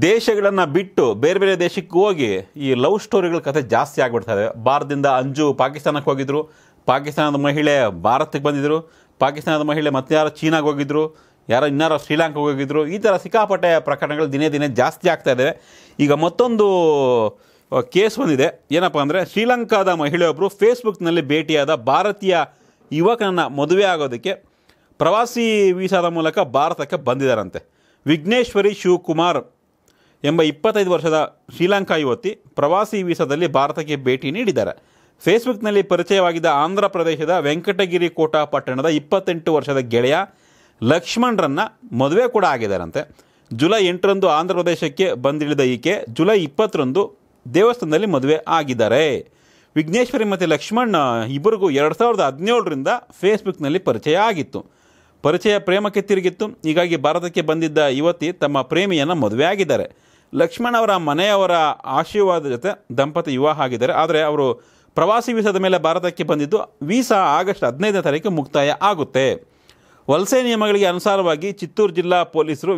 ದೇಶಗಳನ್ನು ಬಿಟ್ಟು ಬೇರೆ ಬೇರೆ ದೇಶಕ್ಕೆ ಹೋಗಿ ಈ ಲವ್ ಸ್ಟೋರಿಗಳ ಕಥೆ ಜಾಸ್ತಿ ಆಗಿಬಿಡ್ತಾ ಇದೆ ಭಾರತದಿಂದ ಅಂಜು ಪಾಕಿಸ್ತಾನಕ್ಕೆ ಹೋಗಿದ್ರು ಪಾಕಿಸ್ತಾನದ ಮಹಿಳೆ ಭಾರತಕ್ಕೆ ಬಂದಿದ್ದರು ಪಾಕಿಸ್ತಾನದ ಮಹಿಳೆ ಮತ್ತೆ ಯಾರೋ ಚೀನಾಗೆ ಹೋಗಿದ್ದರು ಯಾರೋ ಇನ್ನಾರೋ ಶ್ರೀಲಂಕಾಗೆ ಹೋಗಿದ್ದರು ಈ ಥರ ಸಿಕ್ಕಾಪಟ್ಟೆ ಪ್ರಕರಣಗಳು ದಿನೇ ದಿನೇ ಜಾಸ್ತಿ ಆಗ್ತಾ ಇದ್ದಾವೆ ಈಗ ಮತ್ತೊಂದು ಕೇಸ್ ಬಂದಿದೆ ಏನಪ್ಪ ಅಂದರೆ ಶ್ರೀಲಂಕಾದ ಮಹಿಳೆಯೊಬ್ಬರು ಫೇಸ್ಬುಕ್ನಲ್ಲಿ ಭೇಟಿಯಾದ ಭಾರತೀಯ ಯುವಕನನ್ನು ಮದುವೆ ಆಗೋದಕ್ಕೆ ಪ್ರವಾಸಿ ವೀಸಾದ ಮೂಲಕ ಭಾರತಕ್ಕೆ ಬಂದಿದ್ದಾರಂತೆ ವಿಘ್ನೇಶ್ವರಿ ಶಿವಕುಮಾರ್ ಎಂಬ ಇಪ್ಪತ್ತೈದು ವರ್ಷದ ಶ್ರೀಲಂಕಾ ಯುವತಿ ಪ್ರವಾಸಿ ವೀಸಾದಲ್ಲಿ ಭಾರತಕ್ಕೆ ಭೇಟಿ ನೀಡಿದ್ದಾರೆ ಫೇಸ್ಬುಕ್ನಲ್ಲಿ ಪರಿಚಯವಾಗಿದ್ದ ಆಂಧ್ರ ಪ್ರದೇಶದ ವೆಂಕಟಗಿರಿ ಕೋಟಾ ಪಟ್ಟಣದ ಇಪ್ಪತ್ತೆಂಟು ವರ್ಷದ ಗೆಳೆಯ ಲಕ್ಷ್ಮಣರನ್ನು ಮದುವೆ ಕೂಡ ಆಗಿದ್ದಾರಂತೆ ಜುಲೈ ಎಂಟರಂದು ಆಂಧ್ರ ಪ್ರದೇಶಕ್ಕೆ ಬಂದಿಳಿದ ಈಕೆ ಜುಲೈ ಇಪ್ಪತ್ತರಂದು ದೇವಸ್ಥಾನದಲ್ಲಿ ಮದುವೆ ಆಗಿದ್ದಾರೆ ವಿಘ್ನೇಶ್ವರಿ ಮತ್ತು ಲಕ್ಷ್ಮಣ್ ಇಬ್ಬರಿಗೂ ಎರಡು ಸಾವಿರದ ಹದಿನೇಳರಿಂದ ಫೇಸ್ಬುಕ್ನಲ್ಲಿ ಪರಿಚಯ ಆಗಿತ್ತು ಪರಿಚಯ ಪ್ರೇಮಕ್ಕೆ ತಿರುಗಿತ್ತು ಹೀಗಾಗಿ ಭಾರತಕ್ಕೆ ಬಂದಿದ್ದ ಯುವತಿ ತಮ್ಮ ಪ್ರೇಮಿಯನ್ನು ಮದುವೆಯಾಗಿದ್ದಾರೆ ಲಕ್ಷ್ಮಣ್ ಅವರ ಮನೆಯವರ ಆಶೀರ್ವಾದ ಜೊತೆ ದಂಪತಿ ವಿವಾಹ ಆಗಿದ್ದಾರೆ ಆದರೆ ಅವರು ಪ್ರವಾಸಿ ವೀಸಾದ ಮೇಲೆ ಭಾರತಕ್ಕೆ ಬಂದಿದ್ದು ವೀಸಾ ಆಗಸ್ಟ್ ಹದಿನೈದನೇ ತಾರೀಕು ಮುಕ್ತಾಯ ಆಗುತ್ತೆ ವಲಸೆ ನಿಯಮಗಳಿಗೆ ಅನುಸಾರವಾಗಿ ಚಿತ್ತೂರು ಜಿಲ್ಲಾ ಪೊಲೀಸರು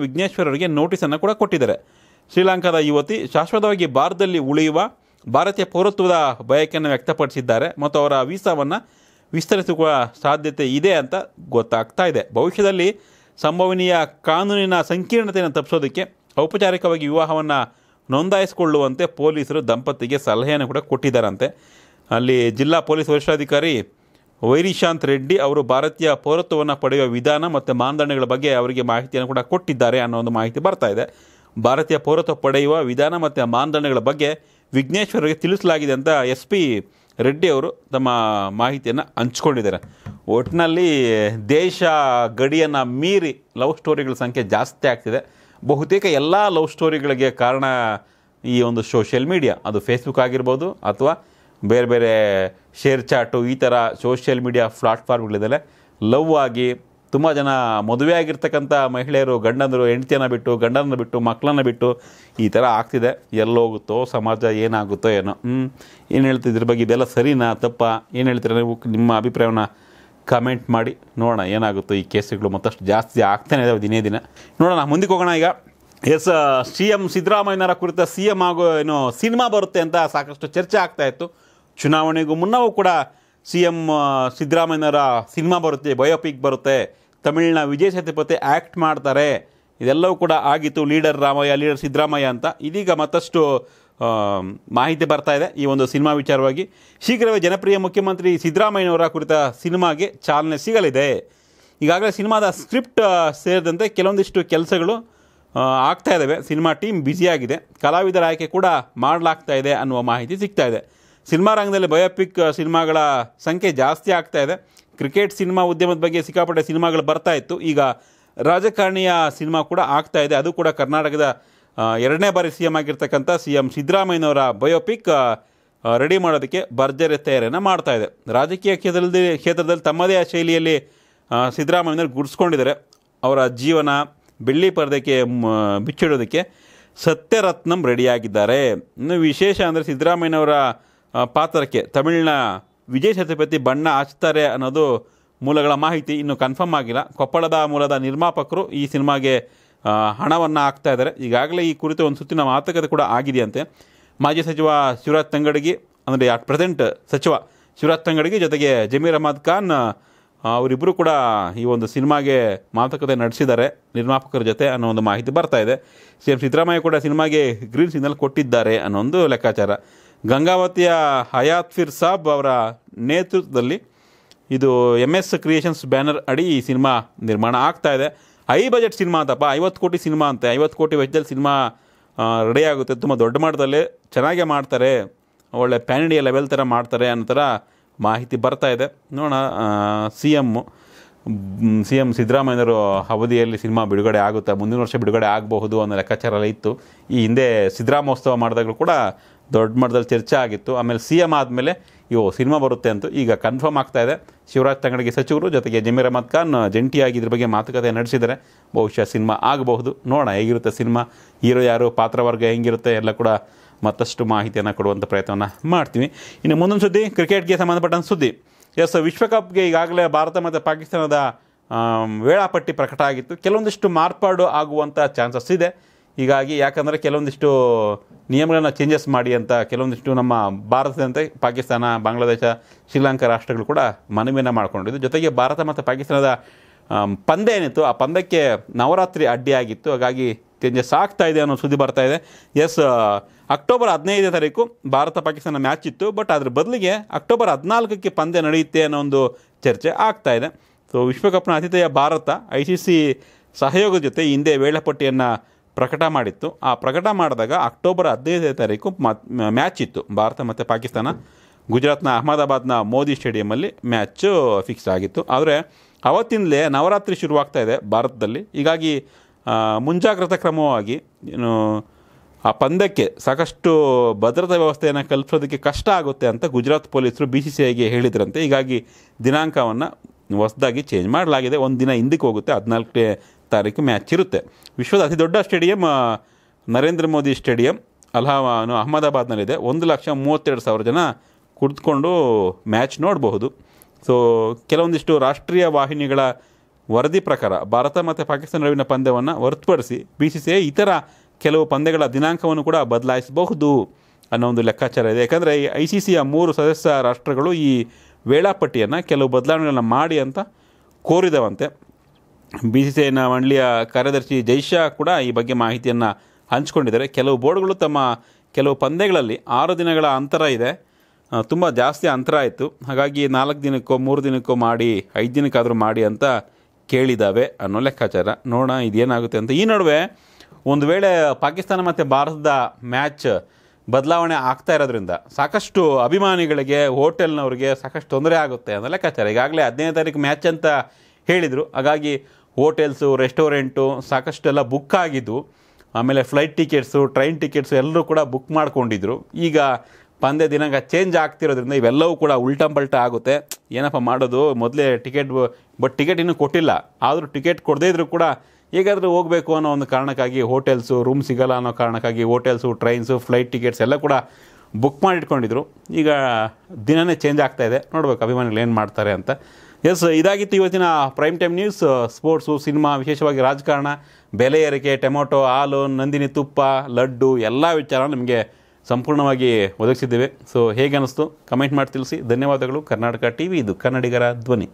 ಅವರಿಗೆ ನೋಟಿಸನ್ನು ಕೂಡ ಕೊಟ್ಟಿದ್ದಾರೆ ಶ್ರೀಲಂಕಾದ ಯುವತಿ ಶಾಶ್ವತವಾಗಿ ಭಾರತದಲ್ಲಿ ಉಳಿಯುವ ಭಾರತೀಯ ಪೌರತ್ವದ ಬಯಕೆಯನ್ನು ವ್ಯಕ್ತಪಡಿಸಿದ್ದಾರೆ ಮತ್ತು ಅವರ ವೀಸಾವನ್ನು ವಿಸ್ತರಿಸುವ ಸಾಧ್ಯತೆ ಇದೆ ಅಂತ ಗೊತ್ತಾಗ್ತಾ ಇದೆ ಭವಿಷ್ಯದಲ್ಲಿ ಸಂಭವನೀಯ ಕಾನೂನಿನ ಸಂಕೀರ್ಣತೆಯನ್ನು ತಪ್ಪಿಸೋದಕ್ಕೆ ಔಪಚಾರಿಕವಾಗಿ ವಿವಾಹವನ್ನು ನೋಂದಾಯಿಸಿಕೊಳ್ಳುವಂತೆ ಪೊಲೀಸರು ದಂಪತಿಗೆ ಸಲಹೆಯನ್ನು ಕೂಡ ಕೊಟ್ಟಿದ್ದಾರಂತೆ ಅಲ್ಲಿ ಜಿಲ್ಲಾ ಪೊಲೀಸ್ ವರಿಷ್ಠಾಧಿಕಾರಿ ವೈರಿಶಾಂತ್ ರೆಡ್ಡಿ ಅವರು ಭಾರತೀಯ ಪೌರತ್ವವನ್ನು ಪಡೆಯುವ ವಿಧಾನ ಮತ್ತು ಮಾನದಂಡಗಳ ಬಗ್ಗೆ ಅವರಿಗೆ ಮಾಹಿತಿಯನ್ನು ಕೂಡ ಕೊಟ್ಟಿದ್ದಾರೆ ಅನ್ನೋ ಒಂದು ಮಾಹಿತಿ ಬರ್ತಾ ಇದೆ ಭಾರತೀಯ ಪೌರತ್ವ ಪಡೆಯುವ ವಿಧಾನ ಮತ್ತು ಮಾನದಂಡಗಳ ಬಗ್ಗೆ ವಿಘ್ನೇಶ್ವರಿಗೆ ತಿಳಿಸಲಾಗಿದೆ ಅಂತ ಎಸ್ ಪಿ ರೆಡ್ಡಿ ಅವರು ತಮ್ಮ ಮಾಹಿತಿಯನ್ನು ಹಂಚ್ಕೊಂಡಿದ್ದಾರೆ ಒಟ್ಟಿನಲ್ಲಿ ದೇಶ ಗಡಿಯನ್ನು ಮೀರಿ ಲವ್ ಸ್ಟೋರಿಗಳ ಸಂಖ್ಯೆ ಜಾಸ್ತಿ ಆಗ್ತಿದೆ ಬಹುತೇಕ ಎಲ್ಲ ಲವ್ ಸ್ಟೋರಿಗಳಿಗೆ ಕಾರಣ ಈ ಒಂದು ಸೋಷಿಯಲ್ ಮೀಡಿಯಾ ಅದು ಫೇಸ್ಬುಕ್ ಆಗಿರ್ಬೋದು ಅಥವಾ ಬೇರೆ ಬೇರೆ ಶೇರ್ ಚಾಟು ಈ ಥರ ಸೋಷಿಯಲ್ ಮೀಡಿಯಾ ಪ್ಲಾಟ್ಫಾರ್ಮ್ಗಳಿದ್ದಲ್ಲೇ ಲವ್ ಆಗಿ ತುಂಬ ಜನ ಮದುವೆ ಆಗಿರ್ತಕ್ಕಂಥ ಮಹಿಳೆಯರು ಗಂಡಂದರು ಹೆಂಡತಿಯನ್ನು ಬಿಟ್ಟು ಗಂಡನ ಬಿಟ್ಟು ಮಕ್ಕಳನ್ನ ಬಿಟ್ಟು ಈ ಥರ ಆಗ್ತಿದೆ ಎಲ್ಲೋಗುತ್ತೋ ಸಮಾಜ ಏನಾಗುತ್ತೋ ಏನೋ ಹ್ಞೂ ಏನು ಇದ್ರ ಬಗ್ಗೆ ಇದೆಲ್ಲ ಸರಿನಾ ತಪ್ಪಾ ಏನು ಹೇಳ್ತೀರ ನೀವು ನಿಮ್ಮ ಅಭಿಪ್ರಾಯವನ್ನು ಕಮೆಂಟ್ ಮಾಡಿ ನೋಡೋಣ ಏನಾಗುತ್ತೋ ಈ ಕೇಸುಗಳು ಮತ್ತಷ್ಟು ಜಾಸ್ತಿ ಆಗ್ತಾನೆ ಇದಾವೆ ದಿನೇ ದಿನ ನೋಡೋಣ ಮುಂದಕ್ಕೆ ಹೋಗೋಣ ಈಗ ಎಸ್ ಸಿ ಎಮ್ ಸಿದ್ದರಾಮಯ್ಯನವರ ಕುರಿತ ಸಿ ಎಮ್ ಆಗೋ ಏನೋ ಸಿನಿಮಾ ಬರುತ್ತೆ ಅಂತ ಸಾಕಷ್ಟು ಚರ್ಚೆ ಆಗ್ತಾ ಇತ್ತು ಚುನಾವಣೆಗೂ ಮುನ್ನವೂ ಕೂಡ ಸಿ ಎಮ್ ಸಿದ್ದರಾಮಯ್ಯನವರ ಸಿನಿಮಾ ಬರುತ್ತೆ ಬಯೋಪಿಕ್ ಬರುತ್ತೆ ತಮಿಳಿನ ವಿಜಯ ಸೇತುಪತಿ ಆ್ಯಕ್ಟ್ ಮಾಡ್ತಾರೆ ಇದೆಲ್ಲವೂ ಕೂಡ ಆಗಿತ್ತು ಲೀಡರ್ ರಾಮಯ್ಯ ಲೀಡರ್ ಸಿದ್ದರಾಮಯ್ಯ ಅಂತ ಇದೀಗ ಮತ್ತಷ್ಟು ಮಾಹಿತಿ ಬರ್ತಾ ಇದೆ ಈ ಒಂದು ಸಿನಿಮಾ ವಿಚಾರವಾಗಿ ಶೀಘ್ರವೇ ಜನಪ್ರಿಯ ಮುಖ್ಯಮಂತ್ರಿ ಸಿದ್ದರಾಮಯ್ಯನವರ ಕುರಿತ ಸಿನಿಮಾಗೆ ಚಾಲನೆ ಸಿಗಲಿದೆ ಈಗಾಗಲೇ ಸಿನಿಮಾದ ಸ್ಕ್ರಿಪ್ಟ್ ಸೇರಿದಂತೆ ಕೆಲವೊಂದಿಷ್ಟು ಕೆಲಸಗಳು ಆಗ್ತಾ ಇದ್ದಾವೆ ಸಿನಿಮಾ ಟೀಮ್ ಬ್ಯುಸಿಯಾಗಿದೆ ಕಲಾವಿದರ ಆಯ್ಕೆ ಕೂಡ ಮಾಡಲಾಗ್ತಾ ಇದೆ ಅನ್ನುವ ಮಾಹಿತಿ ಸಿಗ್ತಾ ಇದೆ ಸಿನಿಮಾ ರಂಗದಲ್ಲಿ ಬಯೋಪಿಕ್ ಸಿನಿಮಾಗಳ ಸಂಖ್ಯೆ ಜಾಸ್ತಿ ಆಗ್ತಾ ಇದೆ ಕ್ರಿಕೆಟ್ ಸಿನಿಮಾ ಉದ್ಯಮದ ಬಗ್ಗೆ ಸಿಕ್ಕಾಪಟ್ಟೆ ಸಿನಿಮಾಗಳು ಬರ್ತಾ ಇತ್ತು ಈಗ ರಾಜಕಾರಣಿಯ ಸಿನಿಮಾ ಕೂಡ ಆಗ್ತಾ ಇದೆ ಅದು ಕೂಡ ಕರ್ನಾಟಕದ ಎರಡನೇ ಬಾರಿ ಸಿ ಎಂ ಆಗಿರ್ತಕ್ಕಂಥ ಸಿ ಎಂ ಸಿದ್ದರಾಮಯ್ಯನವರ ಬಯೋಪಿಕ್ ರೆಡಿ ಮಾಡೋದಕ್ಕೆ ಭರ್ಜರಿ ತಯಾರಿಯನ್ನು ಮಾಡ್ತಾ ಇದೆ ರಾಜಕೀಯ ಕ್ಷೇತ್ರದಲ್ಲಿ ಕ್ಷೇತ್ರದಲ್ಲಿ ತಮ್ಮದೇ ಆ ಶೈಲಿಯಲ್ಲಿ ಸಿದ್ದರಾಮಯ್ಯನವರು ಗುಡಿಸ್ಕೊಂಡಿದ್ದಾರೆ ಅವರ ಜೀವನ ಬೆಳ್ಳಿ ಪರದೆಗೆ ಬಿಚ್ಚಿಡೋದಕ್ಕೆ ಸತ್ಯರತ್ನಂ ರೆಡಿಯಾಗಿದ್ದಾರೆ ಇನ್ನು ವಿಶೇಷ ಅಂದರೆ ಸಿದ್ದರಾಮಯ್ಯನವರ ಪಾತ್ರಕ್ಕೆ ತಮಿಳಿನ ವಿಜಯ್ ಸೇತುಪತಿ ಬಣ್ಣ ಹಚ್ತಾರೆ ಅನ್ನೋದು ಮೂಲಗಳ ಮಾಹಿತಿ ಇನ್ನೂ ಕನ್ಫರ್ಮ್ ಆಗಿಲ್ಲ ಕೊಪ್ಪಳದ ಮೂಲದ ನಿರ್ಮಾಪಕರು ಈ ಸಿನಿಮಾಗೆ ಹಣವನ್ನು ಹಾಕ್ತಾ ಇದ್ದಾರೆ ಈಗಾಗಲೇ ಈ ಕುರಿತು ಒಂದು ಸುತ್ತಿನ ಮಾತುಕತೆ ಕೂಡ ಆಗಿದೆಯಂತೆ ಮಾಜಿ ಸಚಿವ ಶಿವರಾಜ್ ತಂಗಡಗಿ ಅಂದರೆ ಅಟ್ ಪ್ರೆಸೆಂಟ್ ಸಚಿವ ಶಿವರಾಜ್ ತಂಗಡಗಿ ಜೊತೆಗೆ ಜಮೀರ್ ಅಹಮದ್ ಖಾನ್ ಅವರಿಬ್ಬರು ಕೂಡ ಈ ಒಂದು ಸಿನಿಮಾಗೆ ಮಾತುಕತೆ ನಡೆಸಿದ್ದಾರೆ ನಿರ್ಮಾಪಕರ ಜೊತೆ ಅನ್ನೋ ಒಂದು ಮಾಹಿತಿ ಬರ್ತಾ ಇದೆ ಸಿ ಎಂ ಸಿದ್ದರಾಮಯ್ಯ ಕೂಡ ಸಿನಿಮಾಗೆ ಗ್ರೀನ್ ಸಿಗ್ನಲ್ ಕೊಟ್ಟಿದ್ದಾರೆ ಅನ್ನೋ ಒಂದು ಲೆಕ್ಕಾಚಾರ ಗಂಗಾವತಿಯ ಹಯಾತ್ ಫಿರ್ ಸಾಬ್ ಅವರ ನೇತೃತ್ವದಲ್ಲಿ ಇದು ಎಮ್ ಎಸ್ ಕ್ರಿಯೇಷನ್ಸ್ ಬ್ಯಾನರ್ ಅಡಿ ಈ ಸಿನಿಮಾ ನಿರ್ಮಾಣ ಆಗ್ತಾ ಇದೆ ಹೈ ಬಜೆಟ್ ಸಿನಿಮಾ ಅಂತಪ್ಪ ಐವತ್ತು ಕೋಟಿ ಸಿನಿಮಾ ಅಂತೆ ಐವತ್ತು ಕೋಟಿ ವೆಚ್ಚದಲ್ಲಿ ಸಿನಿಮಾ ರೆಡಿ ಆಗುತ್ತೆ ತುಂಬ ದೊಡ್ಡ ಮಟ್ಟದಲ್ಲಿ ಚೆನ್ನಾಗೇ ಮಾಡ್ತಾರೆ ಒಳ್ಳೆ ಪ್ಯಾನ್ ಇಂಡಿಯಾ ಲೆವೆಲ್ ಥರ ಮಾಡ್ತಾರೆ ಅನ್ನೋ ಥರ ಮಾಹಿತಿ ಬರ್ತಾ ಇದೆ ನೋಡೋಣ ಸಿ ಎಮ್ಮು ಸಿ ಎಮ್ ಸಿದ್ದರಾಮಯ್ಯನವರು ಅವಧಿಯಲ್ಲಿ ಸಿನಿಮಾ ಬಿಡುಗಡೆ ಆಗುತ್ತಾ ಮುಂದಿನ ವರ್ಷ ಬಿಡುಗಡೆ ಆಗಬಹುದು ಅನ್ನೋ ಲೆಕ್ಕಾಚಾರ ಇತ್ತು ಈ ಹಿಂದೆ ಸಿದ್ದರಾಮೋತ್ಸವ ಮಾಡಿದಾಗಲೂ ಕೂಡ ದೊಡ್ಡ ಮಟ್ಟದಲ್ಲಿ ಚರ್ಚೆ ಆಗಿತ್ತು ಆಮೇಲೆ ಸಿ ಎಮ್ ಆದಮೇಲೆ ಇವು ಸಿನಿಮಾ ಬರುತ್ತೆ ಅಂತ ಈಗ ಕನ್ಫರ್ಮ್ ಆಗ್ತಾ ಇದೆ ಶಿವರಾಜ್ ತಂಗಡಿಗೆ ಸಚಿವರು ಜೊತೆಗೆ ಜಮೀರ್ ಅಹಮದ್ ಖಾನ್ ಜಂಟಿಯಾಗಿ ಇದ್ರ ಬಗ್ಗೆ ಮಾತುಕತೆ ನಡೆಸಿದರೆ ಬಹುಶಃ ಸಿನಿಮಾ ಆಗಬಹುದು ನೋಡೋಣ ಹೇಗಿರುತ್ತೆ ಸಿನಿಮಾ ಹೀರೋ ಯಾರು ಪಾತ್ರವರ್ಗ ಹೆಂಗಿರುತ್ತೆ ಎಲ್ಲ ಕೂಡ ಮತ್ತಷ್ಟು ಮಾಹಿತಿಯನ್ನು ಕೊಡುವಂಥ ಪ್ರಯತ್ನವನ್ನು ಮಾಡ್ತೀವಿ ಇನ್ನು ಮುಂದೊಂದು ಸುದ್ದಿ ಕ್ರಿಕೆಟ್ಗೆ ಸಂಬಂಧಪಟ್ಟಂಥ ಸುದ್ದಿ ಎಸ್ ವಿಶ್ವಕಪ್ಗೆ ಈಗಾಗಲೇ ಭಾರತ ಮತ್ತು ಪಾಕಿಸ್ತಾನದ ವೇಳಾಪಟ್ಟಿ ಪ್ರಕಟ ಆಗಿತ್ತು ಕೆಲವೊಂದಿಷ್ಟು ಮಾರ್ಪಾಡು ಆಗುವಂಥ ಚಾನ್ಸಸ್ ಇದೆ ಹೀಗಾಗಿ ಯಾಕಂದರೆ ಕೆಲವೊಂದಿಷ್ಟು ನಿಯಮಗಳನ್ನು ಚೇಂಜಸ್ ಮಾಡಿ ಅಂತ ಕೆಲವೊಂದಿಷ್ಟು ನಮ್ಮ ಭಾರತದಂತೆ ಪಾಕಿಸ್ತಾನ ಬಾಂಗ್ಲಾದೇಶ ಶ್ರೀಲಂಕಾ ರಾಷ್ಟ್ರಗಳು ಕೂಡ ಮನವಿಯನ್ನು ಮಾಡಿಕೊಂಡಿದ್ದು ಜೊತೆಗೆ ಭಾರತ ಮತ್ತು ಪಾಕಿಸ್ತಾನದ ಪಂದ್ಯ ಏನಿತ್ತು ಆ ಪಂದ್ಯಕ್ಕೆ ನವರಾತ್ರಿ ಅಡ್ಡಿಯಾಗಿತ್ತು ಹಾಗಾಗಿ ಚೇಂಜಸ್ ಆಗ್ತಾ ಇದೆ ಅನ್ನೋ ಸುದ್ದಿ ಬರ್ತಾ ಇದೆ ಎಸ್ ಅಕ್ಟೋಬರ್ ಹದಿನೈದನೇ ತಾರೀಕು ಭಾರತ ಪಾಕಿಸ್ತಾನ ಮ್ಯಾಚ್ ಇತ್ತು ಬಟ್ ಅದ್ರ ಬದಲಿಗೆ ಅಕ್ಟೋಬರ್ ಹದಿನಾಲ್ಕಕ್ಕೆ ಪಂದ್ಯ ನಡೆಯುತ್ತೆ ಅನ್ನೋ ಒಂದು ಚರ್ಚೆ ಆಗ್ತಾ ಇದೆ ಸೊ ವಿಶ್ವಕಪ್ನ ಆತಿಥೇಯ ಭಾರತ ಐ ಸಿ ಸಿ ಸಹಯೋಗದ ಜೊತೆ ಹಿಂದೆ ವೇಳಾಪಟ್ಟಿಯನ್ನು ಪ್ರಕಟ ಮಾಡಿತ್ತು ಆ ಪ್ರಕಟ ಮಾಡಿದಾಗ ಅಕ್ಟೋಬರ್ ಹದಿನೈದನೇ ತಾರೀಕು ಮ್ಯಾಚ್ ಇತ್ತು ಭಾರತ ಮತ್ತು ಪಾಕಿಸ್ತಾನ ಗುಜರಾತ್ನ ಅಹಮದಾಬಾದ್ನ ಮೋದಿ ಸ್ಟೇಡಿಯಮಲ್ಲಿ ಮ್ಯಾಚು ಫಿಕ್ಸ್ ಆಗಿತ್ತು ಆದರೆ ಅವತ್ತಿಂದಲೇ ನವರಾತ್ರಿ ಶುರುವಾಗ್ತಾ ಇದೆ ಭಾರತದಲ್ಲಿ ಹೀಗಾಗಿ ಮುಂಜಾಗ್ರತಾ ಕ್ರಮವಾಗಿ ಆ ಪಂದ್ಯಕ್ಕೆ ಸಾಕಷ್ಟು ಭದ್ರತಾ ವ್ಯವಸ್ಥೆಯನ್ನು ಕಲ್ಪಿಸೋದಕ್ಕೆ ಕಷ್ಟ ಆಗುತ್ತೆ ಅಂತ ಗುಜರಾತ್ ಪೊಲೀಸರು ಬಿ ಸಿ ಸಿ ಐಗೆ ಹೇಳಿದ್ರಂತೆ ಹೀಗಾಗಿ ದಿನಾಂಕವನ್ನು ಹೊಸದಾಗಿ ಚೇಂಜ್ ಮಾಡಲಾಗಿದೆ ಒಂದು ದಿನ ಹಿಂದಕ್ಕೆ ಹೋಗುತ್ತೆ ಹದಿನಾಲ್ಕನೇ ತಾರೀಕು ಮ್ಯಾಚ್ ಇರುತ್ತೆ ವಿಶ್ವದ ಅತಿ ದೊಡ್ಡ ಸ್ಟೇಡಿಯಂ ನರೇಂದ್ರ ಮೋದಿ ಸ್ಟೇಡಿಯಂ ಅಲಹಾ ಅಹಮದಾಬಾದ್ನಲ್ಲಿದೆ ಒಂದು ಲಕ್ಷ ಮೂವತ್ತೆರಡು ಸಾವಿರ ಜನ ಕುಳಿತುಕೊಂಡು ಮ್ಯಾಚ್ ನೋಡಬಹುದು ಸೊ ಕೆಲವೊಂದಿಷ್ಟು ರಾಷ್ಟ್ರೀಯ ವಾಹಿನಿಗಳ ವರದಿ ಪ್ರಕಾರ ಭಾರತ ಮತ್ತು ಪಾಕಿಸ್ತಾನ ನಡುವಿನ ಪಂದ್ಯವನ್ನು ಹೊರತುಪಡಿಸಿ ಬಿ ಸಿ ಸಿ ಇತರ ಕೆಲವು ಪಂದ್ಯಗಳ ದಿನಾಂಕವನ್ನು ಕೂಡ ಬದಲಾಯಿಸಬಹುದು ಅನ್ನೋ ಒಂದು ಲೆಕ್ಕಾಚಾರ ಇದೆ ಯಾಕಂದರೆ ಐ ಸಿ ಸಿಯ ಮೂರು ಸದಸ್ಯ ರಾಷ್ಟ್ರಗಳು ಈ ವೇಳಾಪಟ್ಟಿಯನ್ನು ಕೆಲವು ಬದಲಾವಣೆಗಳನ್ನು ಮಾಡಿ ಅಂತ ಕೋರಿದವಂತೆ ಬಿ ಸಿ ಸಿ ಐನ ಮಂಡಳಿಯ ಕಾರ್ಯದರ್ಶಿ ಜೈಶಾ ಕೂಡ ಈ ಬಗ್ಗೆ ಮಾಹಿತಿಯನ್ನು ಹಂಚಿಕೊಂಡಿದ್ದಾರೆ ಕೆಲವು ಬೋರ್ಡ್ಗಳು ತಮ್ಮ ಕೆಲವು ಪಂದ್ಯಗಳಲ್ಲಿ ಆರು ದಿನಗಳ ಅಂತರ ಇದೆ ತುಂಬ ಜಾಸ್ತಿ ಅಂತರ ಆಯಿತು ಹಾಗಾಗಿ ನಾಲ್ಕು ದಿನಕ್ಕೋ ಮೂರು ದಿನಕ್ಕೋ ಮಾಡಿ ಐದು ದಿನಕ್ಕಾದರೂ ಮಾಡಿ ಅಂತ ಕೇಳಿದ್ದಾವೆ ಅನ್ನೋ ಲೆಕ್ಕಾಚಾರ ನೋಡೋಣ ಇದೇನಾಗುತ್ತೆ ಅಂತ ಈ ನಡುವೆ ಒಂದು ವೇಳೆ ಪಾಕಿಸ್ತಾನ ಮತ್ತು ಭಾರತದ ಮ್ಯಾಚ್ ಬದಲಾವಣೆ ಆಗ್ತಾ ಇರೋದ್ರಿಂದ ಸಾಕಷ್ಟು ಅಭಿಮಾನಿಗಳಿಗೆ ಹೋಟೆಲ್ನವ್ರಿಗೆ ಸಾಕಷ್ಟು ತೊಂದರೆ ಆಗುತ್ತೆ ಅನ್ನೋ ಲೆಕ್ಕಾಚಾರ ಈಗಾಗಲೇ ಹದಿನೈದು ತಾರೀಕು ಮ್ಯಾಚ್ ಅಂತ ಹೇಳಿದರು ಹಾಗಾಗಿ ಹೋಟೆಲ್ಸು ರೆಸ್ಟೋರೆಂಟು ಸಾಕಷ್ಟೆಲ್ಲ ಬುಕ್ ಆಗಿದ್ದು ಆಮೇಲೆ ಫ್ಲೈಟ್ ಟಿಕೆಟ್ಸು ಟ್ರೈನ್ ಟಿಕೆಟ್ಸು ಎಲ್ಲರೂ ಕೂಡ ಬುಕ್ ಮಾಡ್ಕೊಂಡಿದ್ರು ಈಗ ಪಂದ್ಯ ದಿನಾಂಕ ಚೇಂಜ್ ಆಗ್ತಿರೋದ್ರಿಂದ ಇವೆಲ್ಲವೂ ಕೂಡ ಪಲ್ಟ ಆಗುತ್ತೆ ಏನಪ್ಪ ಮಾಡೋದು ಮೊದಲೇ ಟಿಕೆಟ್ ಬಟ್ ಟಿಕೆಟ್ ಇನ್ನೂ ಕೊಟ್ಟಿಲ್ಲ ಆದರೂ ಟಿಕೆಟ್ ಕೊಡದೇ ಇದ್ರೂ ಕೂಡ ಹೇಗಾದರೂ ಹೋಗಬೇಕು ಅನ್ನೋ ಒಂದು ಕಾರಣಕ್ಕಾಗಿ ಹೋಟೆಲ್ಸು ರೂಮ್ ಸಿಗಲ್ಲ ಅನ್ನೋ ಕಾರಣಕ್ಕಾಗಿ ಹೋಟೆಲ್ಸು ಟ್ರೈನ್ಸು ಫ್ಲೈಟ್ ಟಿಕೆಟ್ಸ್ ಎಲ್ಲ ಕೂಡ ಬುಕ್ ಮಾಡಿಟ್ಕೊಂಡಿದ್ರು ಈಗ ದಿನವೇ ಚೇಂಜ್ ಆಗ್ತಾಯಿದೆ ನೋಡ್ಬೇಕು ಅಭಿಮಾನಿಗಳು ಏನು ಮಾಡ್ತಾರೆ ಅಂತ ಎಸ್ ಇದಾಗಿತ್ತು ಇವತ್ತಿನ prime time news sports cinema ವಿಶೇಷವಾಗಿ ರಾಜಕಾರಣ ಬೆಲೆ ಏರಿಕೆ ಟೊಮೊಟೊ ಹಾಲು ನಂದಿನಿ ತುಪ್ಪ ಲಡ್ಡು ಎಲ್ಲ ವಿಚಾರ ನಿಮಗೆ ಸಂಪೂರ್ಣವಾಗಿ ಒದಗಿಸಿದ್ದೇವೆ ಸೊ ಹೇಗೆ ಅನ್ನಿಸ್ತು ಕಮೆಂಟ್ ಮಾಡಿ ತಿಳಿಸಿ ಧನ್ಯವಾದಗಳು ಕರ್ನಾಟಕ ಟಿ ವಿ ಇದು ಕನ್ನಡಿಗರ ಧ್ವನಿ